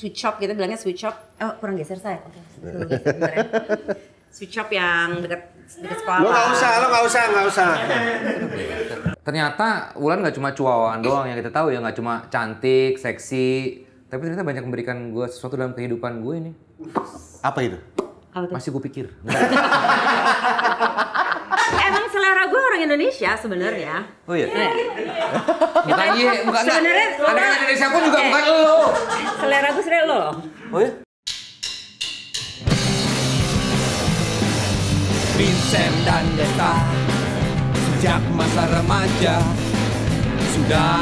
sweet shop kita gitu, bilangnya sweet shop oh kurang geser saya oke okay. sweet shop yang dekat dekat sekolah lo nggak usah lo nggak usah nggak usah ternyata Wulan nggak cuma cuawan doang yang kita tahu ya nggak cuma cantik seksi tapi ternyata banyak memberikan gue sesuatu dalam kehidupan gue ini apa itu? Apa itu? masih gue pikir selera gue orang Indonesia iya. sebenarnya. Oh iya. Yeah. Bukan iya, bukan iya, sebenarnya anak Indonesia pun juga eh. bukan lo. Selera gue sebenarnya lo. Oh iya. Vincent dan Desta sejak masa remaja sudah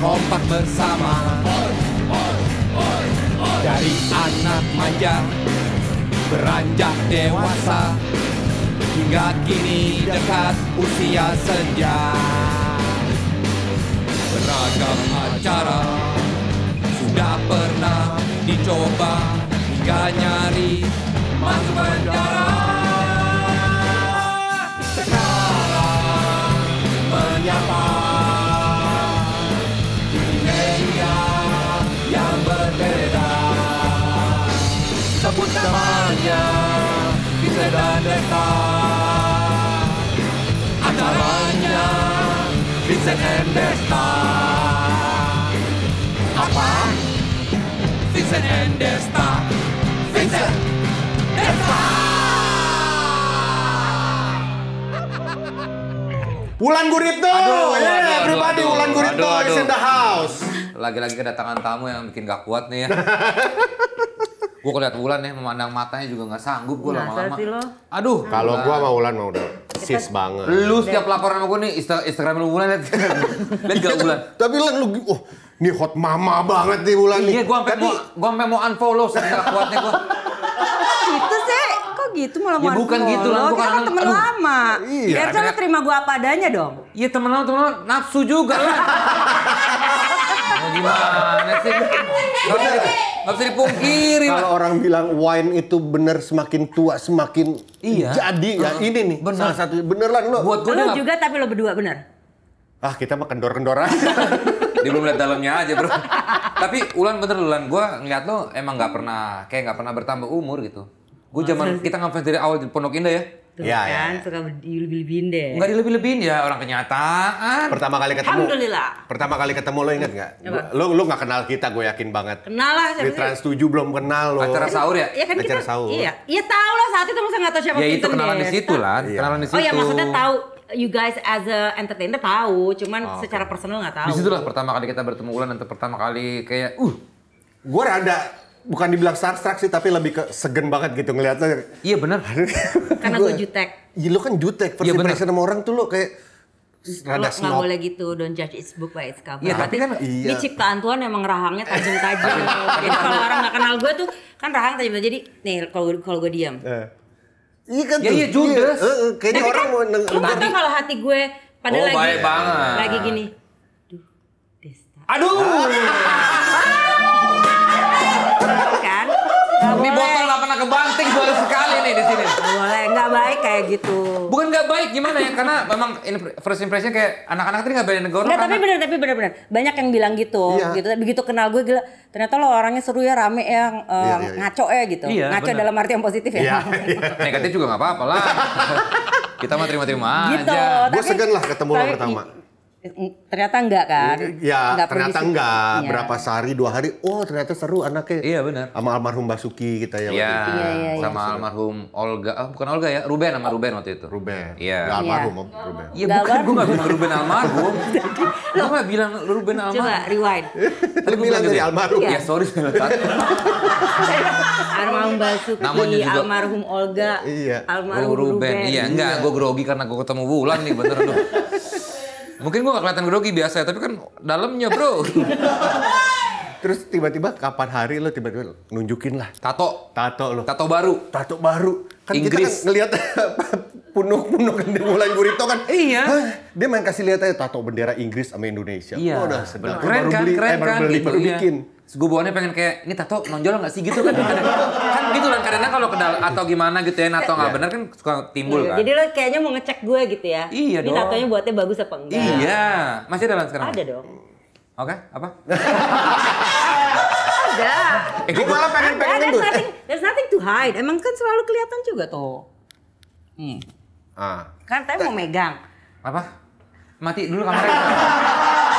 kompak bersama dari anak manja beranjak dewasa Hingga kini dekat usia senja Beragam acara Sudah pernah dicoba Hingga nyari masuk penjara Vincent and Desta, Apa? Vincent and Desta, Star. Wulan Gurito, ya, yeah, aduh, everybody aduh, Wulan Gurito aduh, aduh. is in the house. Lagi-lagi kedatangan tamu yang bikin gak kuat nih ya. gue ngeliat Wulan ya memandang matanya juga nggak sanggup gue lama-lama. Aduh. Kalau gue sama Wulan mau udah sis banget. Lu setiap laporan sama gue nih Instagram lu Wulan lihat lihat gak Wulan. Tapi lu lu oh ini hot mama banget nih Wulan nih. Iya gue sampai mau gue sampai mau unfollow saking kuatnya gue. Itu sih kok gitu malah ya, mau ya, bukan gitu lah bukan kan temen lama. Iya. Biar terima gue apa adanya dong. Iya temen lama temen lama nafsu juga lah. Mau gimana sih? Gak bisa, gak dipungkiri. Kalau orang bilang wine itu bener semakin tua semakin iya. jadi ya ini nih. Bener. Salah satu lah lo. Buat gue lo juga tapi lo berdua bener. Ah kita mah kendor-kendor aja. Dia belum lihat dalamnya aja bro. tapi Ulan bener Ulan gue ngeliat lo emang nggak pernah kayak nggak pernah bertambah umur gitu. Gue zaman kita ngefans dari awal di Pondok Indah ya Tuh ya, ya, kan, ya, ya. suka dilebih-lebihin deh. Enggak dilebih-lebihin ya, orang kenyataan. Pertama kali ketemu. Alhamdulillah. Pertama kali ketemu lo inget nggak? Lo lo nggak kenal kita, gue yakin banget. Kenal lah. Di Trans tujuh belum kenal lo. Acara sahur ya? Iya kan Acara kita, sahur. Iya, iya tahu lah saat itu masa nggak tahu siapa ya, itu kenalan di situ lah, iya. kenalan di situ. Oh ya maksudnya tahu you guys as a entertainer tahu, cuman oh, okay. secara personal nggak tahu. Disitulah pertama kali kita bertemu Ulan, dan pertama kali kayak, uh, gue rada bukan dibilang starstruck sih tapi lebih ke segen banget gitu ngelihatnya. Iya benar. Karena gue jutek. Iya lu kan jutek. First iya, impression sama orang tuh lu kayak rada snob. Gak boleh gitu, don't judge its book by its cover. Iya, tapi kan iya. Ini ciptaan Tuhan emang rahangnya tajam-tajam. Jadi kalau orang gak kenal gue tuh kan rahang tajam. Jadi nih kalau kalau gue diam. Eh. Iya kan ya, tuh. Iya, Iya. Uh, kayaknya orang kan, mau neng. Lu kalau hati gue pada oh, lagi lagi gini. Aduh. Ah. ngebanting boleh sekali nih di sini. boleh, nggak baik kayak gitu. Bukan nggak baik gimana ya? Karena memang first impression kayak anak-anak tadi nggak berani negor. Nggak, tapi bener, tapi bener-bener banyak yang bilang gitu, iya. gitu. Begitu kenal gue gila, ternyata lo orangnya seru ya, rame ya, uh, iya, iya, ngaco ya gitu. Iya, ngaco bener. dalam arti yang positif ya. Iya, iya. Negatif juga nggak apa-apa lah. Kita mau terima-terima gitu, aja. Gue segan lah ketemu lo pertama Ternyata enggak kan? Ya, enggak ternyata enggak. Ya. Berapa sehari, dua hari, oh ternyata seru anaknya. Iya benar. Sama almarhum Basuki kita ya. Iya, iya, iya, iya, Sama iya. almarhum Olga, oh, bukan Olga ya, Ruben sama Ruben waktu itu. Ruben. ya Enggak iya. almarhum, ya. Ruben. Iya bukan, gue gak bilang Ruben almarhum. gue gak bilang Ruben almarhum. Coba rewind. Tadi bilang dari gitu ya? almarhum. Ya sorry, Almarhum Basuki, juga, almarhum Olga, iya. almarhum oh, Ruben. Iya, enggak, gue grogi karena gue ketemu Wulan nih bener loh. Mungkin gue gak kelihatan grogi biasa, tapi kan dalamnya bro. Terus tiba-tiba kapan hari lo tiba-tiba nunjukin lah. Tato. Tato lo. Tato baru. Tato baru. Kan Inggris. kita kan ngelihat punuk-punuk di mulai Gurito kan. Iya. Hah, dia main kasih lihat aja tato bendera Inggris sama Indonesia. Iya. Oh, udah Keren baru kan, beli, keren eh, baru kan. Beli, gitu, iya. bikin gue bawaannya pengen kayak ini tato nonjol nggak sih gitu kan kan, kan gitu kan karena kalau ke atau gimana gitu ya atau nggak iya. benar kan suka timbul iya, kan jadi lo kayaknya mau ngecek gue gitu ya iya ini dong tatonya buatnya bagus apa enggak iya masih ada lan sekarang ada dong oke apa ada eh, gue malah pengen pengen ada, there's nothing, there's nothing to hide emang kan selalu kelihatan juga tuh hmm. ah. kan tapi mau megang apa mati dulu kamarnya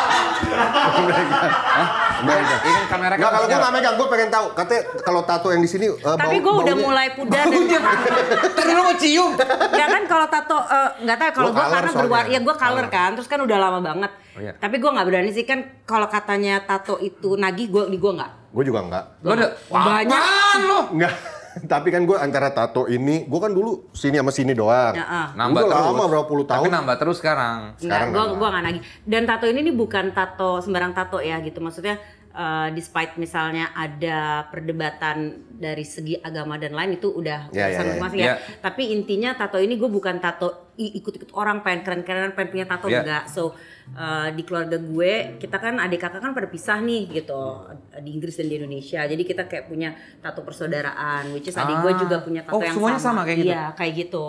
Ini kan kamera Nggak, kalau gue nggak megang, gue pengen tahu. Katanya kalau tato yang di sini uh, Tapi gue udah mulai pudar dan lu mau cium. Enggak kan kalau tato enggak eh, uh, tahu ya, kalau gue karena berwarna ya gue color ah. kan, terus kan udah lama banget. Oh, iya. Tapi gue nggak berani sih kan kalau katanya tato itu nagih gue di gue nggak. Gue juga nggak. Gue ada banyak lo. Enggak. tapi kan gue antara tato ini, gue kan dulu sini sama sini doang. Ya, uh. Nambah terus. lama berapa puluh tahun. Tapi nambah terus sekarang. sekarang gue gue nggak lagi. Dan tato ini nih bukan tato sembarang tato ya gitu. Maksudnya uh, despite misalnya ada perdebatan dari segi agama dan lain itu udah yeah, ya, urusan yeah, masing yeah. ya. Yeah. Ya. Ya. Tapi intinya tato ini gue bukan tato ikut-ikut orang pengen keren-kerenan pengen punya tato yeah. enggak. So uh, di keluarga gue kita kan adik kakak kan pada pisah nih gitu di Inggris dan di Indonesia. Jadi kita kayak punya tato persaudaraan which is ah. adik gue ah. juga punya tato oh, yang semuanya sama. kayak gitu. Iya, kayak gitu.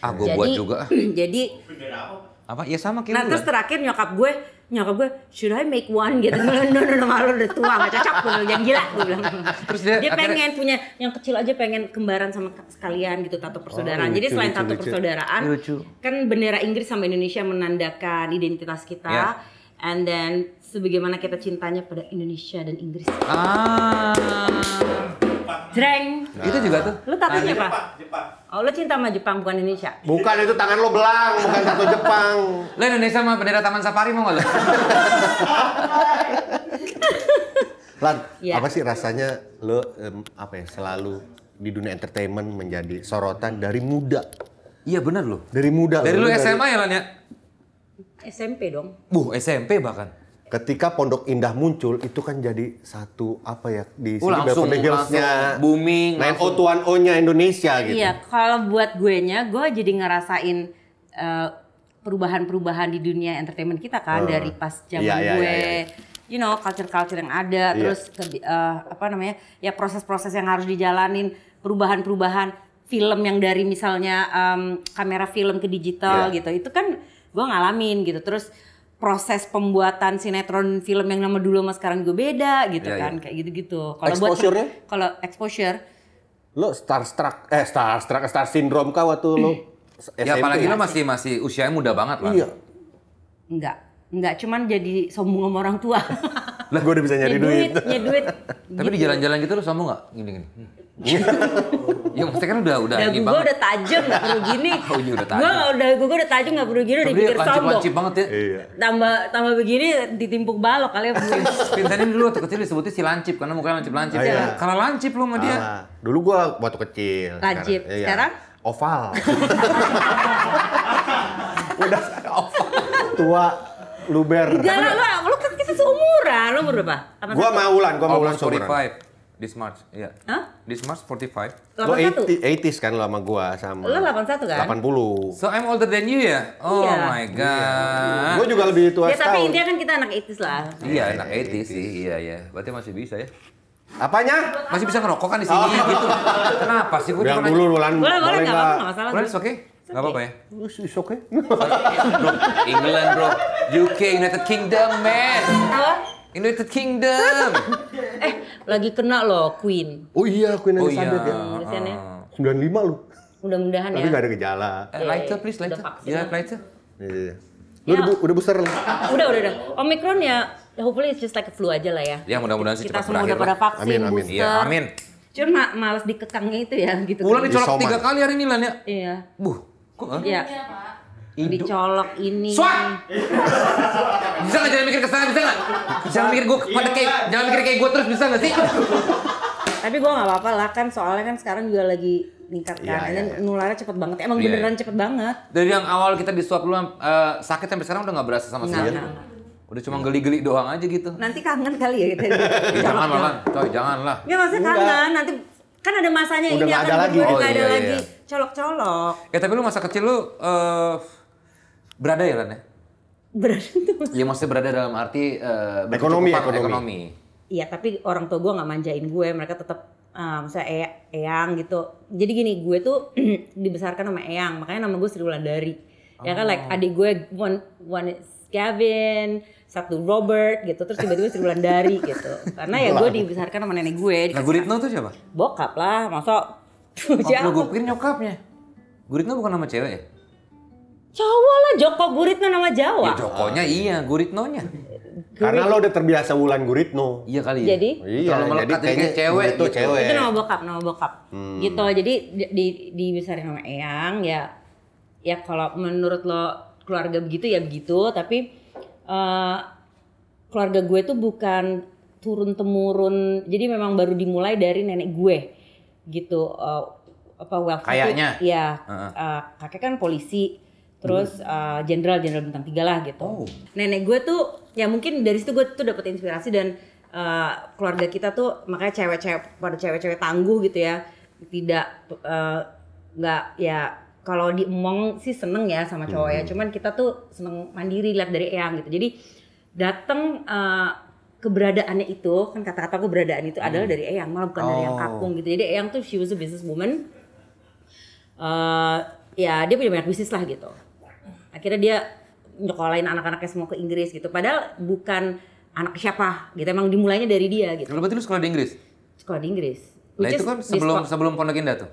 Ah, gue buat juga. jadi apa ya sama kayak nah gue. terus terakhir nyokap gue nyokap gue should I make one gitu no no no, no malu udah tua gak cocok gue bilang jangan gila gue bilang terus dia, dia pengen akhirnya, punya yang kecil aja pengen kembaran sama sekalian gitu tato oh, persaudaraan oh, lucu, jadi selain lucu, tato lucu. persaudaraan iya, lucu. kan bendera Inggris sama Indonesia menandakan identitas kita yeah. and then sebagaimana kita cintanya pada Indonesia dan Inggris ah Jreng. Nah. Itu juga tuh. Lu takutnya nah, apa? Jepang, Oh, lu cinta sama Jepang bukan Indonesia. Bukan itu tangan lu belang, bukan tato Jepang. Lu Indonesia sama bendera Taman Safari mau nggak lu? Lan, ya. apa sih rasanya lu um, apa ya selalu di dunia entertainment menjadi sorotan dari muda? Iya benar loh. Dari muda. Dari lu SMA dari... ya Lan ya? SMP dong. Buh, SMP bahkan ketika Pondok Indah muncul itu kan jadi satu apa ya di oh, sini uh, langsung, booming naik O Tuan O nya Indonesia gitu. Iya, kalau buat gue nya gue jadi ngerasain eh, perubahan-perubahan di dunia entertainment kita kan hmm. dari pas zaman iya, iya, gue iya, iya. you know culture-culture yang ada yeah. terus ke, uh, eh, apa namanya ya proses-proses yang harus dijalanin perubahan-perubahan film yang dari misalnya um, kamera film ke digital yeah. gitu itu kan gue ngalamin gitu terus proses pembuatan sinetron film yang nama dulu sama sekarang juga beda gitu yeah, iya. kan yeah. kayak gitu-gitu. Kalau buat kalau exposure lo starstruck eh starstruck star syndrome kah waktu lo SMP. Ya apalagi lo kan? masih masih usianya muda banget lah. Iya. Enggak. Enggak cuman jadi sombong sama orang tua. lah gue udah bisa nyari duit. duit. duit. Tapi gitu. di jalan-jalan gitu lo sombong nggak Gini-gini. ya maksudnya kan udah udah. gini, gue udah tajam gak perlu gini. Oh iya udah Gue udah tajem udah nggak perlu gini udah dipikir sombong. Lancip banget ya. Iya. Tambah tambah begini ditimpuk balok kali ya. Pintanin dulu waktu kecil disebutnya si lancip karena mukanya lancip lancip. Ah, iya. Karena lancip lu sama dia. Ah, dulu gue waktu kecil. Lancip. Sekarang, iya. sekarang? Oval. udah oval. Tua luber. Enggak lu, lu kan kita seumuran. Lu berapa? Gua mau ulan, gua mau oh, ulan seumuran. 45. This March, iya. Hah? This March 45. Lo 80, 80s kan lo sama gua sama. Lo 81 kan? 80. So I'm older than you ya? Oh yeah. my god. Yeah. Gua juga lebih tua ya, setahun. Ya tapi intinya kan kita anak 80s lah. Iya, yeah, anak 80s, 80s sih. Iya, iya. Berarti masih bisa ya. Apanya? Masih bisa ngerokok kan di sini oh. gitu. Kenapa sih gua? Bilang dulu Wulan. Boleh, boleh enggak apa-apa, enggak masalah. Boleh, oke. Gak apa-apa ya? It's okay. bro, England bro. UK, United Kingdom, man. Apa? United Kingdom. eh, lagi kena loh Queen. Oh iya, Queen oh, Elizabeth iya. ya. Uh. 95 loh. Mudah-mudahan ya. Tapi gak ada gejala. Eh, iya, lighter please, lighter. Ya, lighter. Iya. iya, iya. Ya. Lu udah, udah booster lah. udah, udah, udah. Omicron ya hopefully it's just like a flu aja lah ya. Ya mudah-mudahan sih kita semua udah pada vaksin, amin, amin. booster. Iya, amin. Cuma males dikekangnya itu ya gitu. Ulan kan. dicolok tiga kali hari ini lan ya. Iya. Buh, kok? Iya. Ini Dicolok ini. Swat! bisa nggak jangan mikir kesana bisa nggak? Jangan mikir gue pada kayak, iya. jangan mikir kayak gue terus bisa nggak sih? Tapi gue nggak apa-apa lah kan soalnya kan sekarang juga lagi meningkat iya, kan, Ya, ya, ya. nularnya cepet banget. Emang ya. beneran cepet banget. Dari yang awal kita disuap lu uh, eh, sakit sampai sekarang udah nggak berasa sama sekali. Udah cuma geli-geli doang aja gitu. Nanti kangen kali ya kita. Gitu. jangan malah, coy, lah Ya maksudnya kangen, nanti kan ada masanya udah ini akan ada lagi. Oh, ada iya, lagi. Colok-colok. Ya tapi lu masa kecil lu uh, Berada ya Ran ya? Berada maksudnya? Ya maksudnya berada dalam arti uh, ekonomi, ekonomi. ekonomi. Iya tapi orang tua gue gak manjain gue, mereka tetap uh, eh, misalnya e Eyang gitu. Jadi gini gue tuh dibesarkan sama Eyang, makanya nama gue Sri Wulandari. Oh. Ya kan like oh. adik gue one one is Gavin, satu Robert gitu terus tiba-tiba Sri Wulandari gitu karena ya gue dibesarkan sama nenek gue nah Guritno tuh siapa? bokap lah masa oh, gue pikir nyokapnya Guritno bukan nama cewek ya? Jawa lah, Joko Guritno nama Jawa. Ya, Jokonya ah. iya, Guritnonya. Gurit. Karena lo udah terbiasa wulan Guritno. Iya kali. Ya? Jadi, iya, kalau melekat jadi kayaknya cewek itu cewek. Itu nama bokap, nama bokap. Hmm. Gitu. Jadi di, di dibesarin sama Eyang ya ya kalau menurut lo keluarga begitu ya begitu, tapi uh, keluarga gue tuh bukan turun temurun. Jadi memang baru dimulai dari nenek gue. Gitu. Uh, apa welcome kayaknya Iya. uh -huh. uh, kakek kan polisi terus jenderal eh, uh, jenderal bintang tiga lah gitu oh. nenek gue tuh ya mungkin dari situ gue tuh dapet inspirasi dan uh, keluarga kita tuh makanya cewek-cewek pada cewek-cewek tangguh gitu ya tidak eh, nggak uh, ya kalau diemong emong sih seneng ya sama cowok ya. hmm. ya cuman kita tuh seneng mandiri lihat dari eyang gitu jadi datang uh, keberadaannya itu kan kata-kata keberadaan itu hmm. adalah dari eyang malah bukan oh. dari yang oh. kakung gitu jadi eyang tuh she was a businesswoman uh, ya dia punya banyak bisnis lah gitu akhirnya dia nyokolain anak-anaknya semua ke Inggris gitu padahal bukan anak siapa gitu emang dimulainya dari dia gitu Lalu berarti lu sekolah di Inggris sekolah di Inggris nah itu kan sebelum sebelum Pondok Indah tuh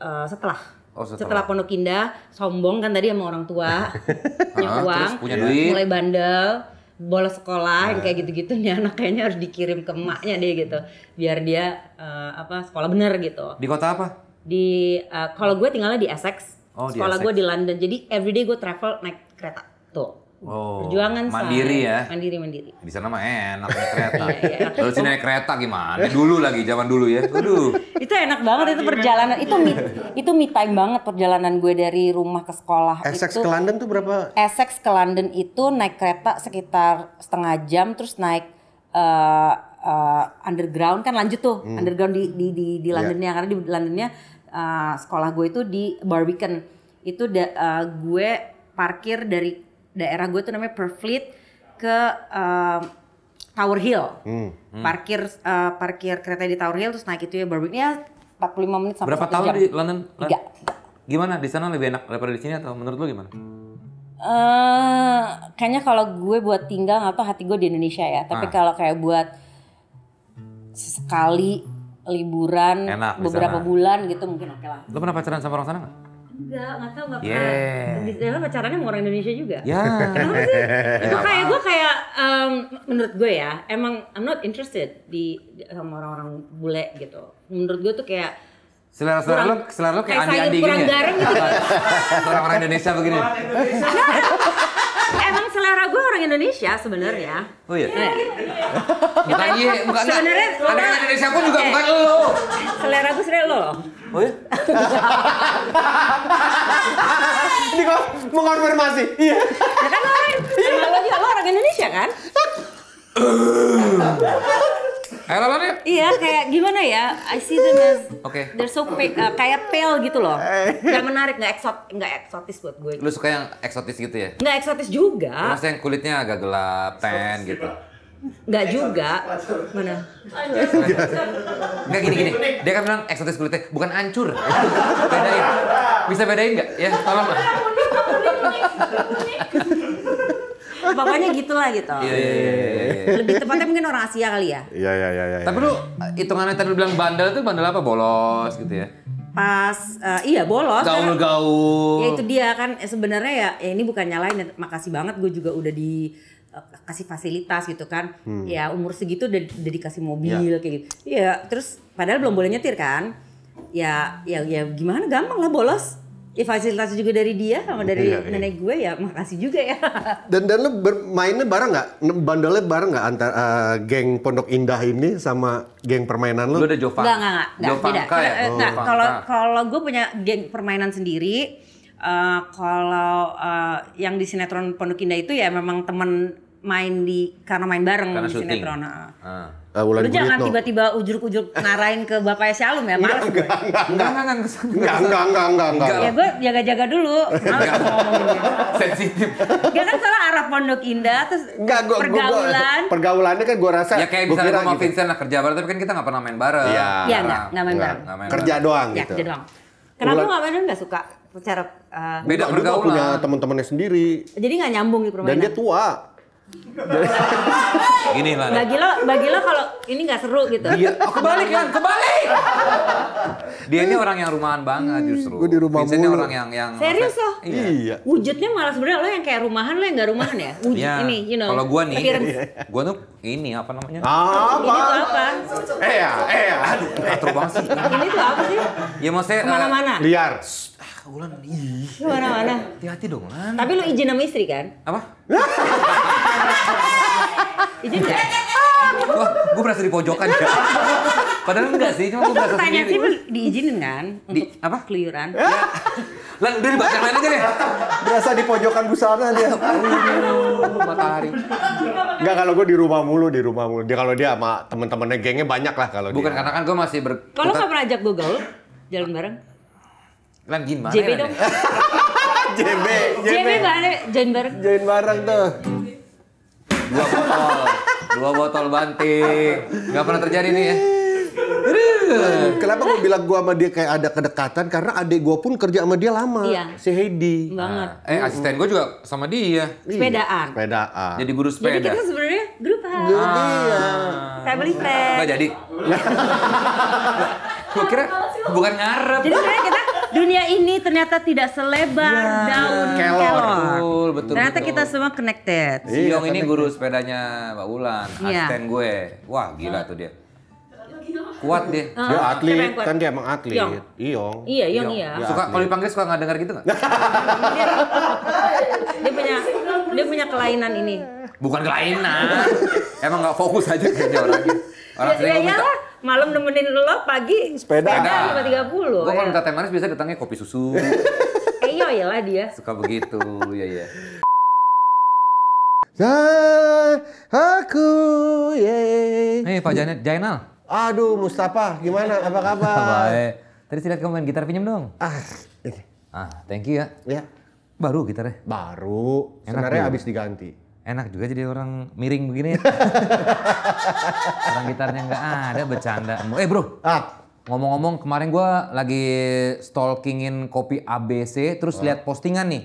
uh, setelah Oh, setelah. setelah Pondok Indah, sombong kan tadi sama orang tua, punya ah, uang, punya duit. mulai bandel, bolos sekolah, uh. yang ah. kayak gitu-gitu nih anak kayaknya harus dikirim ke emaknya deh gitu, biar dia uh, apa sekolah bener gitu. Di kota apa? Di uh, kalau gue tinggalnya di Essex, Oh, Sekolah gue di London. Jadi everyday gue travel naik kereta. Tuh. Oh, perjuangan mandiri say. ya. Mandiri mandiri. Di sana mah enak naik kereta. Iya, iya. Lalu sini naik kereta gimana? Dulu lagi zaman dulu ya. Aduh. itu enak banget itu perjalanan. Itu me, itu me time banget perjalanan gue dari rumah ke sekolah. Essex itu, ke London tuh berapa? Essex ke London itu naik kereta sekitar setengah jam terus naik uh, uh, underground kan lanjut tuh hmm. underground di di di, di iya. Londonnya yeah. karena di Londonnya Eh, sekolah gue itu di Barbican itu da, uh, gue parkir dari daerah gue itu namanya Perfleet ke uh, Tower Hill hmm, hmm. parkir uh, parkir kereta di Tower Hill terus naik itu ya Barbican ya 45 menit sampai berapa tahun jam. di London? Tiga. Gimana di sana lebih enak daripada di sini atau menurut lo gimana? Uh, kayaknya kalau gue buat tinggal atau hati gue di Indonesia ya tapi ah. kalau kayak buat sekali liburan Enak, beberapa sana. bulan gitu mungkin oke okay lah. Lo pernah pacaran sama orang sana nggak? Enggak, enggak tahu enggak pernah. Yeah. Dan pacarannya sama orang Indonesia juga. Ya. Yeah. Kenapa sih? Itu kayak gue kayak um, menurut gue ya, emang I'm not interested di, sama orang-orang bule gitu. Menurut gue tuh kayak Selera selera lu, kayak, kayak andi-andi gini. Ya? Kurang garing gitu. Orang-orang Indonesia begini. Orang Indonesia emang selera gue orang Indonesia sebenarnya. Oh iya. Yeah. Kita iya, bukan iya, sebenarnya ada Indonesia pun juga eh, bukan lo. Selera gue sebenarnya lo. Oh iya. Ini kok mengonfirmasi. Iya. Ya kan lo orang, iya. lo juga lo orang Indonesia kan? Ayo lawan yuk. Iya, kayak gimana ya? I see them as okay. they're so pale, uh, kayak pale gitu loh. Eh. Gak menarik, gak eksot, gak eksotis buat gue. Gitu. Lu suka yang eksotis gitu ya? Gak eksotis juga. Lu maksudnya yang kulitnya agak gelap, pen gitu. Enggak juga. Mana? Enggak gini gini. Dia kan bilang eksotis kulitnya bukan hancur. bedain. Bisa bedain enggak? Ya, tolong pokoknya gitulah gitu. Iya iya, iya iya iya. Lebih tepatnya mungkin orang Asia kali ya. Iya iya iya. Ya, Tapi lu hitungannya tadi lu bilang bandel itu bandel apa bolos gitu ya? pas uh, iya bolos gaul-gaul. Ya itu dia kan eh, sebenarnya ya, ya ini bukan nyalain ya, makasih banget gue juga udah di eh, kasih fasilitas gitu kan. Hmm. Ya umur segitu udah, udah dikasih mobil ya. kayak gitu. Ya terus padahal belum boleh nyetir kan. Ya ya ya gimana gampang lah bolos ya fasilitas juga dari dia sama dari iya, iya, nenek gue ya makasih juga ya. Dan dan lu bermainnya bareng nggak? Bandelnya bareng nggak antar uh, geng Pondok Indah ini sama geng permainan lo Lu ada Jovan. nggak nggak nggak ya? eh, eh, oh. kalau kalau gue punya geng permainan sendiri uh, kalau uh, yang di sinetron Pondok Indah itu ya memang temen main di karena main bareng karena di syuting. sinetron. Nah. Ah. Uh, Wulan Lu jangan tiba-tiba ujuk-ujuk ngarahin ke bapaknya Shalom ya, iya, males gue. Enggak, enggak, enggak, enggak, enggak, enggak, enggak, enggak. Ya gue jaga-jaga dulu, males ngomongnya. Sensitif. Ya kan salah arah Pondok Indah, terus enggak, gua, pergaulan. Gua, pergaulannya kan gue rasa. Ya kayak gua misalnya gue sama gitu. Vincent lah kerja bareng, tapi kan kita gak pernah main bareng. Iya, iya ya, enggak, enggak main bareng. Kerja doang gitu. kerja doang. Kenapa lu gak main, lu suka cara eh, beda pergaulan. punya teman-temannya sendiri. Jadi nggak nyambung di permainan. Dan dia tua. Gini lah. Bagi lo, bagi lo kalau ini nggak seru gitu. Iya, oh, kebalik kan, kebalik. Dia ini orang yang rumahan banget hmm. justru. Gue di rumah Vincent mulu. orang yang yang serius lo iya. iya. Wujudnya malah sebenarnya lo yang kayak rumahan lo yang nggak rumahan ya. Wujud ya. ini, you know. Kalau gue nih, iya. gue tuh ini apa namanya? apa? Ini tuh apa? Eh ya, eh ya. Aduh, atur banget sih. Ini tuh apa sih? Ya maksudnya. Kemana-mana. Uh, liar. Ulan, ih. Lu mana-mana. Hati-hati dong, Lan. Tapi lu izin sama istri kan? Apa? izin enggak? Wah, gue berasa di pojokan ya. Padahal enggak sih, cuma gue berasa sendiri. Tanya sih diizinin kan? Di, untuk apa? Keluyuran. Ya. Lan, udah dibaca lain aja deh. Berasa di pojokan busana dia. matahari. Enggak, kalau gue di rumah mulu, di rumah mulu. Dia kalau dia sama temen-temennya gengnya banyak lah kalau dia. Bukan, karena kan gue masih ber... Kalau nggak pernah ajak gue gaul, jalan bareng? Lem gimana? JB dong. JB, JB. mana? join bareng. Join bareng tuh. Dua botol, dua botol banting. Gak pernah terjadi nih ya. Kenapa gue bilang gue sama dia kayak ada kedekatan? Karena adik gue pun kerja sama dia lama. Iya. Si Heidi. Banget. Nah, eh asisten gue juga sama dia. Iya. Sepedaan. Sepedaan. Jadi guru sepeda. Jadi kita sebenarnya grup Ah. Iya. Family friend. Gak jadi. gue kira bukan ngarep. Jadi sebenarnya kita dunia ini ternyata tidak selebar yeah. daun iya. kelor. Betul, betul, ternyata betul. kita semua connected. Iya, iya, Yong ini guru sepedanya Mbak Wulan, yeah. asisten gue. Wah gila tuh dia kuat deh. Uh, dia atlet, kan dia emang atlet. Iong. Iyong. Iya, Iong, iya. iya. Suka kalau dipanggil suka nggak dengar gitu nggak? dia, punya dia punya kelainan ini. Bukan kelainan. emang nggak fokus aja kerja orangnya. Gitu. Orang ya, ya sering minta, malam nemenin lo pagi sepeda lima tiga puluh. Gue kalau minta teh manis biasa datangnya kopi susu. eh iya iyalah dia. Suka begitu, ya ya. Dan aku ye. Hei Pak Janet, Jainal. Aduh Mustafa, gimana? Apa kabar? Baik. Tadi lihat kamu main gitar pinjam dong. Ah, ini. Ah, thank you ya. Ya. Baru gitarnya? Baru. Enak Senarnya ya. habis diganti enak juga jadi orang miring begini. orang gitarnya nggak ada, bercanda. Eh bro, ah. ngomong-ngomong kemarin gue lagi stalkingin kopi ABC, terus oh. Ah. lihat postingan nih,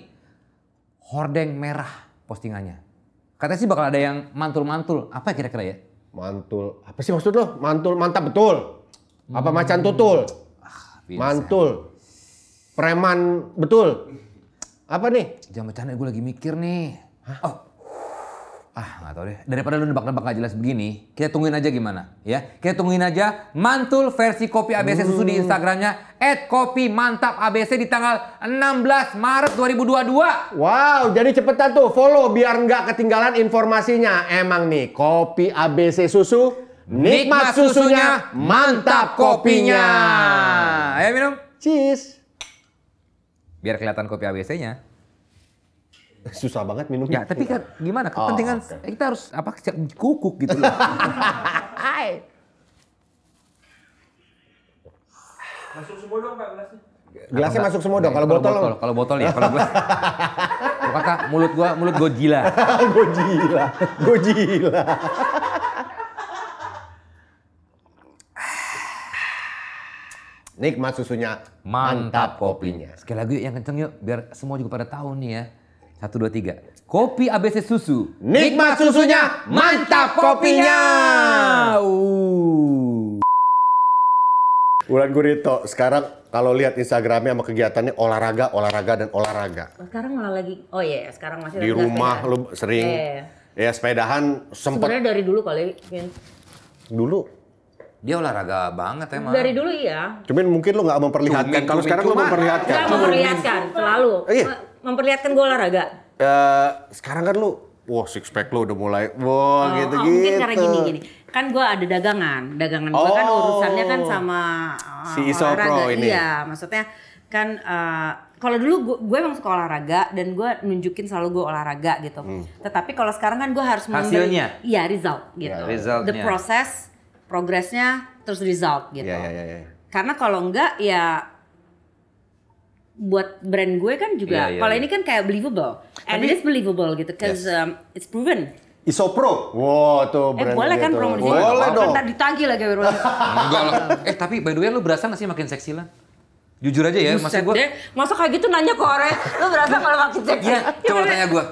hordeng merah postingannya. Katanya sih bakal ada yang mantul-mantul. Apa ya kira-kira ya? Mantul. Apa sih maksud lo? Mantul mantap betul. Apa hmm. macan tutul? Ah, mantul. Preman betul. Apa nih? Jangan bercanda, gue lagi mikir nih. Hah? Oh, ah nggak tahu deh. Daripada lu nebak-nebak nggak jelas begini, kita tungguin aja gimana, ya? Kita tungguin aja mantul versi kopi ABC susu di hmm. Instagramnya @kopi mantap ABC di tanggal 16 Maret 2022. Wow, jadi cepetan tuh follow biar nggak ketinggalan informasinya. Emang nih kopi ABC susu nikmat, susunya, mantap kopinya. Ayo minum. cheese Biar kelihatan kopi ABC-nya susah banget minumnya. Ya, tapi kan gimana? Oh, Kepentingan oh, okay. kita harus apa kukuk gitu loh. masuk semua dong Pak gelasnya. Gelasnya masuk semua dong. Kalau botol, kalau botol ya, kalau gelas. kata mulut gua mulut Godzilla. Godzilla. Godzilla. Nikmat susunya, mantap, mantap kopinya. Sekali lagi yuk yang kenceng yuk, biar semua juga pada tahu nih ya. Satu, dua, tiga. Kopi ABC Susu. Nikmat susunya, mantap kopinya. Uh. Ulan Gurito, sekarang kalau lihat Instagramnya sama kegiatannya olahraga, olahraga, dan olahraga. Sekarang malah lagi, oh iya, sekarang masih di rumah lu sering. Ya, Ya sepedahan sempat. Sebenarnya dari dulu kali, Vin. Iya. Dulu dia olahraga banget emang. Dari dulu iya. Cuman mungkin lu nggak memperlihatkan. Kalau sekarang lu memperlihatkan. Gak memperlihatkan, selalu. Iya memperlihatkan gue olahraga? Uh, sekarang kan lu Wah, six pack lu udah mulai, wah oh, gitu-gitu. Oh, mungkin gitu. karena gini-gini. Kan gue ada dagangan. Dagangan gue kan oh, kan urusannya kan sama uh, si Iso olahraga. Pro ini. Iya, maksudnya kan uh, kalau dulu gue emang suka olahraga dan gue nunjukin selalu gue olahraga gitu. Hmm. Tetapi kalau sekarang kan gue harus hasilnya, iya result ya, gitu. Yeah, resultnya. The process, progressnya terus result gitu. Yeah, yeah, yeah. Ya. Karena kalau enggak ya buat brand gue kan juga. Yeah, yeah, Kalau yeah. ini kan kayak believable. And it is believable gitu cause yes. um, it's proven. Isopro. Wow, eh, kan tuh brand Eh, boleh kan promo di sini? Boleh dong. Entar ditagi lagi Enggak lah. Eh, tapi by the way lu berasa gak sih makin seksi lah? Jujur aja ya, Buset gue. Deh. Masa kayak gitu nanya ke orang, lu berasa kalau makin seksi? Iya, iya coba kan? tanya gue.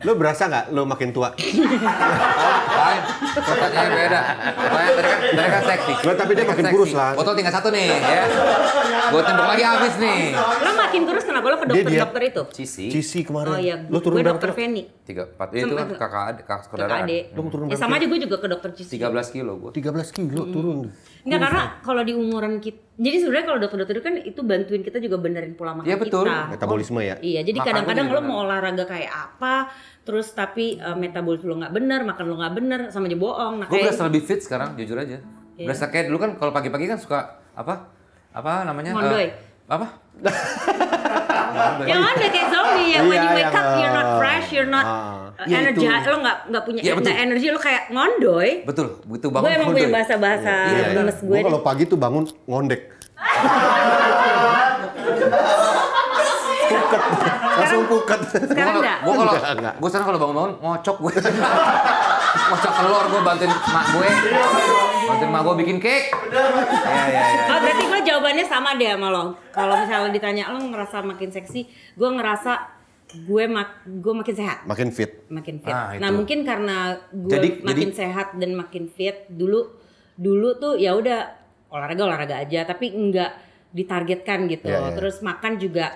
Lo berasa nggak lo makin tua? Lain, otaknya beda. Otaknya kan-, kan, seksi. Gua tapi dia makin kurus lah. Botol tinggal satu nih, ya. Gue tembok lagi habis nih. Lo makin kurus kenapa lo ke dokter dokter itu? Cici, Cici kemarin. Oh iya. Lo turun gue dokter Feni. Tiga, empat. Itu kan kakak kakak saudaraan. Kakak ade. Lo turun. Ya sama aja gue juga ke dokter Cici. Tiga belas kilo gue. Tiga belas kilo hmm. turun. Enggak iya, karena iya. kalau di umuran kita jadi sebenarnya kalau dokter-dokter itu kan itu bantuin kita juga benerin pola makan ya, betul. kita. metabolisme ya. Iya, jadi kadang-kadang lo mau olahraga kayak apa, terus tapi uh, metabolisme lo nggak bener, makan lo nggak bener, sama aja bohong. Nah, gue berasa gitu. lebih fit sekarang, jujur aja. Iya. Berasa kayak dulu kan kalau pagi-pagi kan suka apa? Apa namanya? E, Mondoy. Uh, apa? yang ada kayak zombie ya when you wake up you're not eh, fresh you're not uh, ya lo nggak nggak punya ya, nggak energi lo kayak ngondoy betul butuh bangun gue emang punya bahasa bahasa ya, ya. gue, gue kalau pagi tuh bangun ngondek puket langsung puket sekarang enggak gue kalau gue sekarang kalau bangun-bangun ngocok gue ngocok telur gue bantuin mak gue bantuin mak gue bikin cake ya ya ya jawabannya sama deh sama lo. Kalau misalnya ditanya lo ngerasa makin seksi, gue ngerasa gue mak gue makin sehat makin fit makin fit ah, nah mungkin karena gue makin jadi, sehat dan makin fit dulu dulu tuh ya udah olahraga olahraga aja tapi enggak ditargetkan gitu yeah, yeah. terus makan juga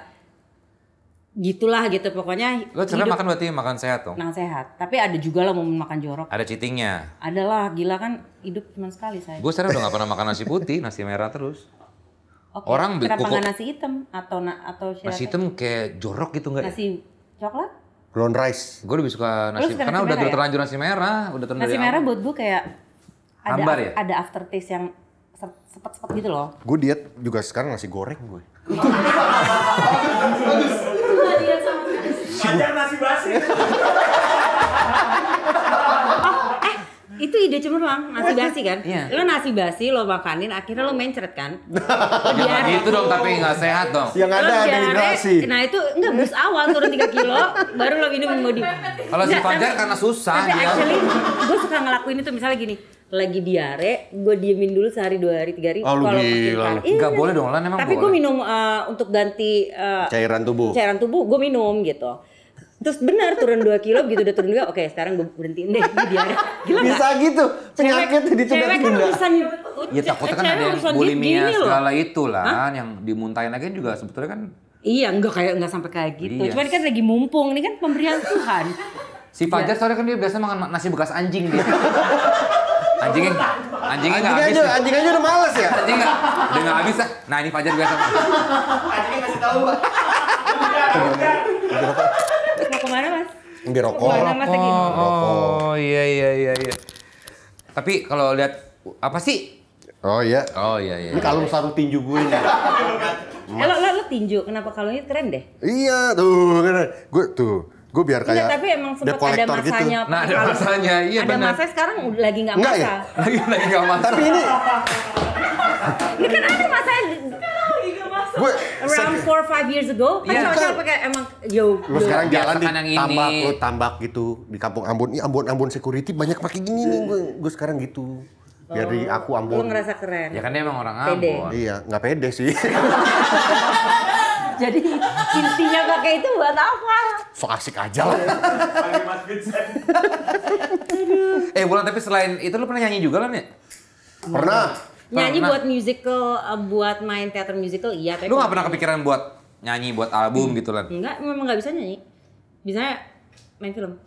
gitulah gitu pokoknya lo cerita makan berarti makan sehat dong makan sehat tapi ada juga lo mau makan jorok ada cheatingnya Adalah gila kan hidup cuma sekali saya gue sekarang udah gak pernah makan nasi putih nasi merah terus Okay. Orang kenapa nggak nasi hitam atau na atau siapa? Nasi hitam kayak jorok gitu nggak? Nasi coklat? Brown rice. Gue lebih suka nasi, suka karena nasi udah merah, ya? terlanjur nasi merah, udah terlanjur. Nasi merah buat gue kayak ada Ambar, ya? ada aftertaste yang sepet-sepet gitu loh. Gue diet juga sekarang nasi goreng gue. Nasi nasi basi. itu ide cemerlang nasi basi kan yeah. lo nasi basi lo makanin akhirnya lo mencret kan jangan gitu dong tapi nggak sehat dong yang ada sih. nah itu enggak bus awal turun 3 kilo baru lo minum modi kalau si Fajar karena susah tapi dia. actually gue suka ngelakuin itu misalnya gini lagi diare, gue diemin dulu sehari dua hari tiga hari. Oh, kalau gila. Kan, nggak iya. boleh dong, lah, emang. Tapi gue minum uh, untuk ganti uh, cairan tubuh. Cairan tubuh, gue minum gitu terus benar turun 2 kilo gitu udah turun 2 oke sekarang gue berhentiin deh biar gila bisa gak? gitu penyakit di di cewek kan urusan ya takutnya kan ada yang bulimia segala itulah Hah? yang dimuntahin lagi juga sebetulnya kan iya enggak kayak enggak sampai kayak gitu yes. Iya. cuman kan lagi mumpung ini kan pemberian Tuhan si Fajar ya. soalnya kan dia biasa makan nasi bekas anjing dia anjingnya anjingnya nggak habis aja, ya. anjing aja udah males ya anjing nggak udah nggak habis ya nah ini Fajar biasa anjingnya kasih tahu pak kemana mas? Di rokok. mas lagi? Oh, oh iya iya iya iya. Tapi kalau lihat apa sih? Oh iya. Oh iya iya. Ini kalung sarung tinju gue ini. Mas. Eh, lo, lo, tinju, kenapa kalungnya keren deh? Iya tuh, keren. Gue tuh, gue biar iya, kayak. Iya, tapi emang sempat ada gitu. masanya. Gitu. Nah ada masanya, iya ada benar. Ada masanya sekarang lagi nggak masa. ya? Lagi lagi nggak masa. tapi ini. ini kan ada masanya gue around four five years ago kan yeah. cowok kan. pakai emang yo lu iya, sekarang jalan di tambak lu tambak gitu di kampung Ambon ini Ambon Ambon security banyak pakai gini nih gue gue sekarang gitu jadi oh. aku Ambon lu ngerasa keren ya kan dia emang orang Ambon iya nggak pede sih jadi intinya pakai itu buat apa sok asik aja lah eh bulan tapi selain itu lu pernah nyanyi juga lah nih ya? pernah nyanyi pernah. buat musical eh, buat main teater musical iya tapi lu nggak pernah kepikiran buat nyanyi buat album hmm. gitu kan Enggak, memang nggak bisa nyanyi bisa main film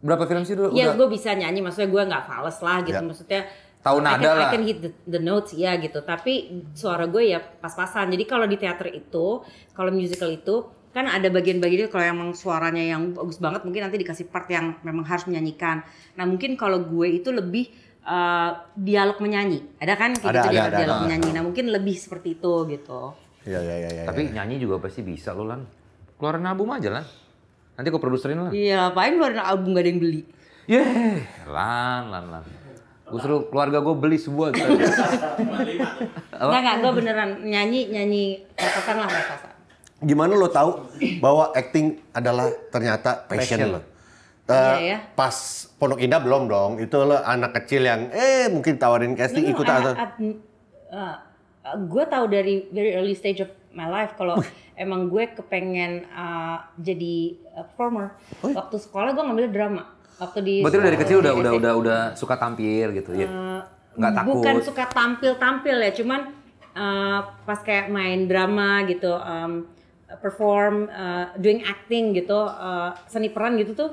berapa film sih dulu Iya, gue bisa nyanyi maksudnya gue nggak fals lah gitu ya. maksudnya tahu nada can, lah. I can hit the, the notes ya gitu. Tapi suara gue ya pas-pasan. Jadi kalau di teater itu, kalau musical itu kan ada bagian bagian kalau emang suaranya yang bagus banget mungkin nanti dikasih part yang memang harus menyanyikan. Nah mungkin kalau gue itu lebih Eh, dialog menyanyi. Ada kan kita gitu, ada, ada, dialog, ada, menyanyi. Ada. Nah, mungkin lebih seperti itu gitu. Iya, iya, iya. Ya, Tapi ya. nyanyi juga pasti bisa lo Lan. Keluarin album aja Lan. Nanti gue produserin lah. Iya, apain keluarin album gak ada yang beli? Yeah, lan, lan, lan. Gue suruh keluarga gue beli sebuah. Gitu. Enggak, enggak, gue beneran nyanyi, nyanyi, katakanlah lah Gimana lo tahu bahwa acting adalah ternyata passion, passion. lo? Uh, eh, yeah, yeah. Pas Pondok Indah belum dong. Itu lo anak kecil yang eh mungkin tawarin casting no, no, ikut atau uh, eh, eh, gue tahu dari very early stage of my life kalau emang gue kepengen uh, jadi performer. Waktu sekolah gue ngambil drama. Waktu di Berarti lo dari kecil udah udah udah udah suka tampil gitu ya. Uh, Nggak takut. Bukan suka tampil-tampil ya, cuman uh, pas kayak main drama gitu um, perform uh, doing acting gitu uh, seni peran gitu tuh